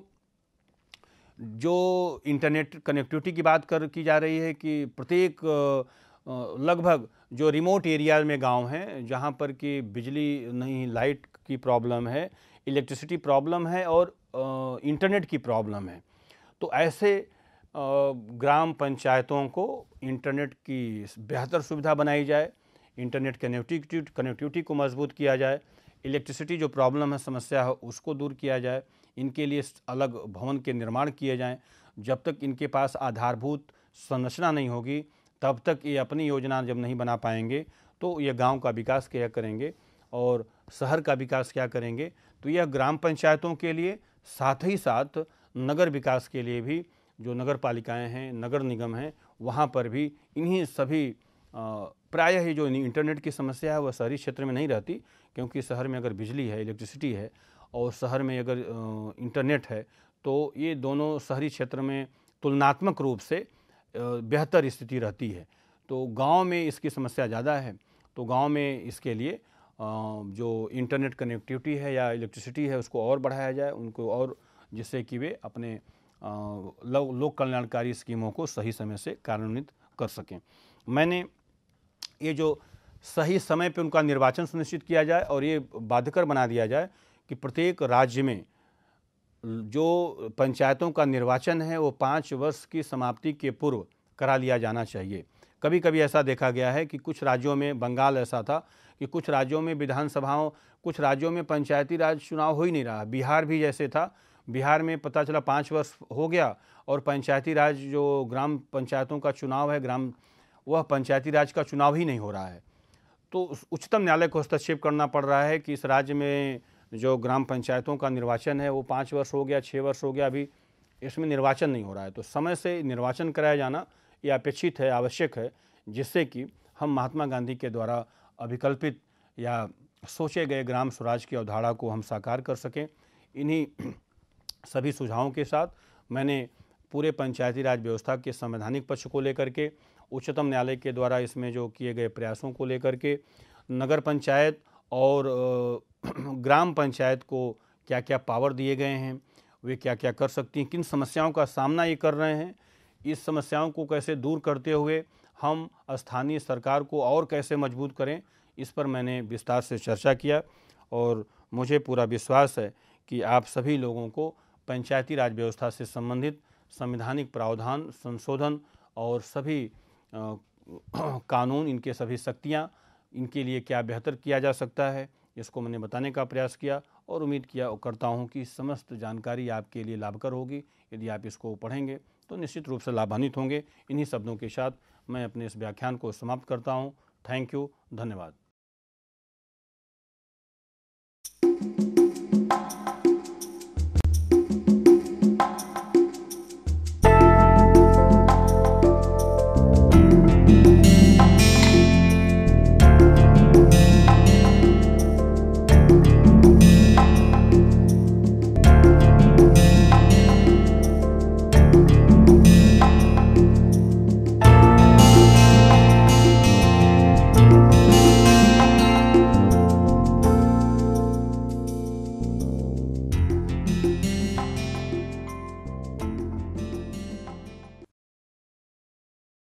जो इंटरनेट कनेक्टिविटी की बात कर की जा रही है कि प्रत्येक लगभग जो रिमोट एरियाज में गांव हैं जहां पर कि बिजली नहीं लाइट की प्रॉब्लम है इलेक्ट्रिसिटी प्रॉब्लम है और इंटरनेट की प्रॉब्लम है तो ऐसे ग्राम पंचायतों को इंटरनेट की बेहतर सुविधा बनाई जाए इंटरनेट कनेक्टिविटी कनेक्टिविटी को मजबूत किया जाए इलेक्ट्रिसिटी जो प्रॉब्लम है समस्या है उसको दूर किया जाए इनके लिए अलग भवन के निर्माण किए जाएँ जब तक इनके पास आधारभूत संरचना नहीं होगी तब तक ये अपनी योजना जब नहीं बना पाएंगे तो ये गांव का विकास क्या करेंगे और शहर का विकास क्या करेंगे तो यह ग्राम पंचायतों के लिए साथ ही साथ नगर विकास के लिए भी जो नगर पालिकाएँ हैं नगर निगम हैं वहाँ पर भी इन्हीं सभी प्रायः ही जो इंटरनेट की समस्या है वह शहरी क्षेत्र में नहीं रहती क्योंकि शहर में अगर बिजली है इलेक्ट्रिसिटी है और शहर में अगर इंटरनेट है तो ये दोनों शहरी क्षेत्र में तुलनात्मक रूप से बेहतर स्थिति रहती है तो गांव में इसकी समस्या ज़्यादा है तो गांव में इसके लिए जो इंटरनेट कनेक्टिविटी है या इलेक्ट्रिसिटी है उसको और बढ़ाया जाए उनको और जिससे कि वे अपने लोक कल्याणकारी स्कीमों को सही समय से कार्यान्वित कर सकें मैंने ये जो सही समय पर उनका निर्वाचन सुनिश्चित किया जाए और ये बाध्यकर बना दिया जाए कि प्रत्येक राज्य में जो पंचायतों का निर्वाचन है वो पाँच वर्ष की समाप्ति के पूर्व करा लिया जाना चाहिए कभी कभी ऐसा देखा गया है कि कुछ राज्यों में बंगाल ऐसा था कि कुछ राज्यों में विधानसभाओं कुछ राज्यों में पंचायती राज चुनाव हो ही नहीं रहा बिहार भी जैसे था बिहार में पता चला पाँच वर्ष हो गया और पंचायती राज जो ग्राम पंचायतों का चुनाव है ग्राम वह पंचायती राज का चुनाव ही नहीं हो रहा है तो उच्चतम न्यायालय को हस्तक्षेप करना पड़ रहा है कि इस राज्य में जो ग्राम पंचायतों का निर्वाचन है वो पाँच वर्ष हो गया छः वर्ष हो गया अभी इसमें निर्वाचन नहीं हो रहा है तो समय से निर्वाचन कराया जाना ये अपेक्षित है आवश्यक है जिससे कि हम महात्मा गांधी के द्वारा अभिकल्पित या सोचे गए ग्राम स्वराज की अवधारणा को हम साकार कर सकें इन्हीं सभी सुझावों के साथ मैंने पूरे पंचायती राज व्यवस्था के संवैधानिक पक्ष को लेकर के उच्चतम न्यायालय के द्वारा इसमें जो किए गए प्रयासों को लेकर के नगर पंचायत और ग्राम पंचायत को क्या क्या पावर दिए गए हैं वे क्या क्या कर सकती हैं किन समस्याओं का सामना ये कर रहे हैं इस समस्याओं को कैसे दूर करते हुए हम स्थानीय सरकार को और कैसे मजबूत करें इस पर मैंने विस्तार से चर्चा किया और मुझे पूरा विश्वास है कि आप सभी लोगों को पंचायती राज व्यवस्था से संबंधित संवैधानिक प्रावधान संशोधन और सभी कानून इनके सभी शक्तियाँ इनके लिए क्या बेहतर किया जा सकता है इसको मैंने बताने का प्रयास किया और उम्मीद किया और करता हूँ कि समस्त जानकारी आपके लिए लाभकर होगी यदि आप इसको पढ़ेंगे तो निश्चित रूप से लाभान्वित होंगे इन्हीं शब्दों के साथ मैं अपने इस व्याख्यान को समाप्त करता हूँ थैंक यू धन्यवाद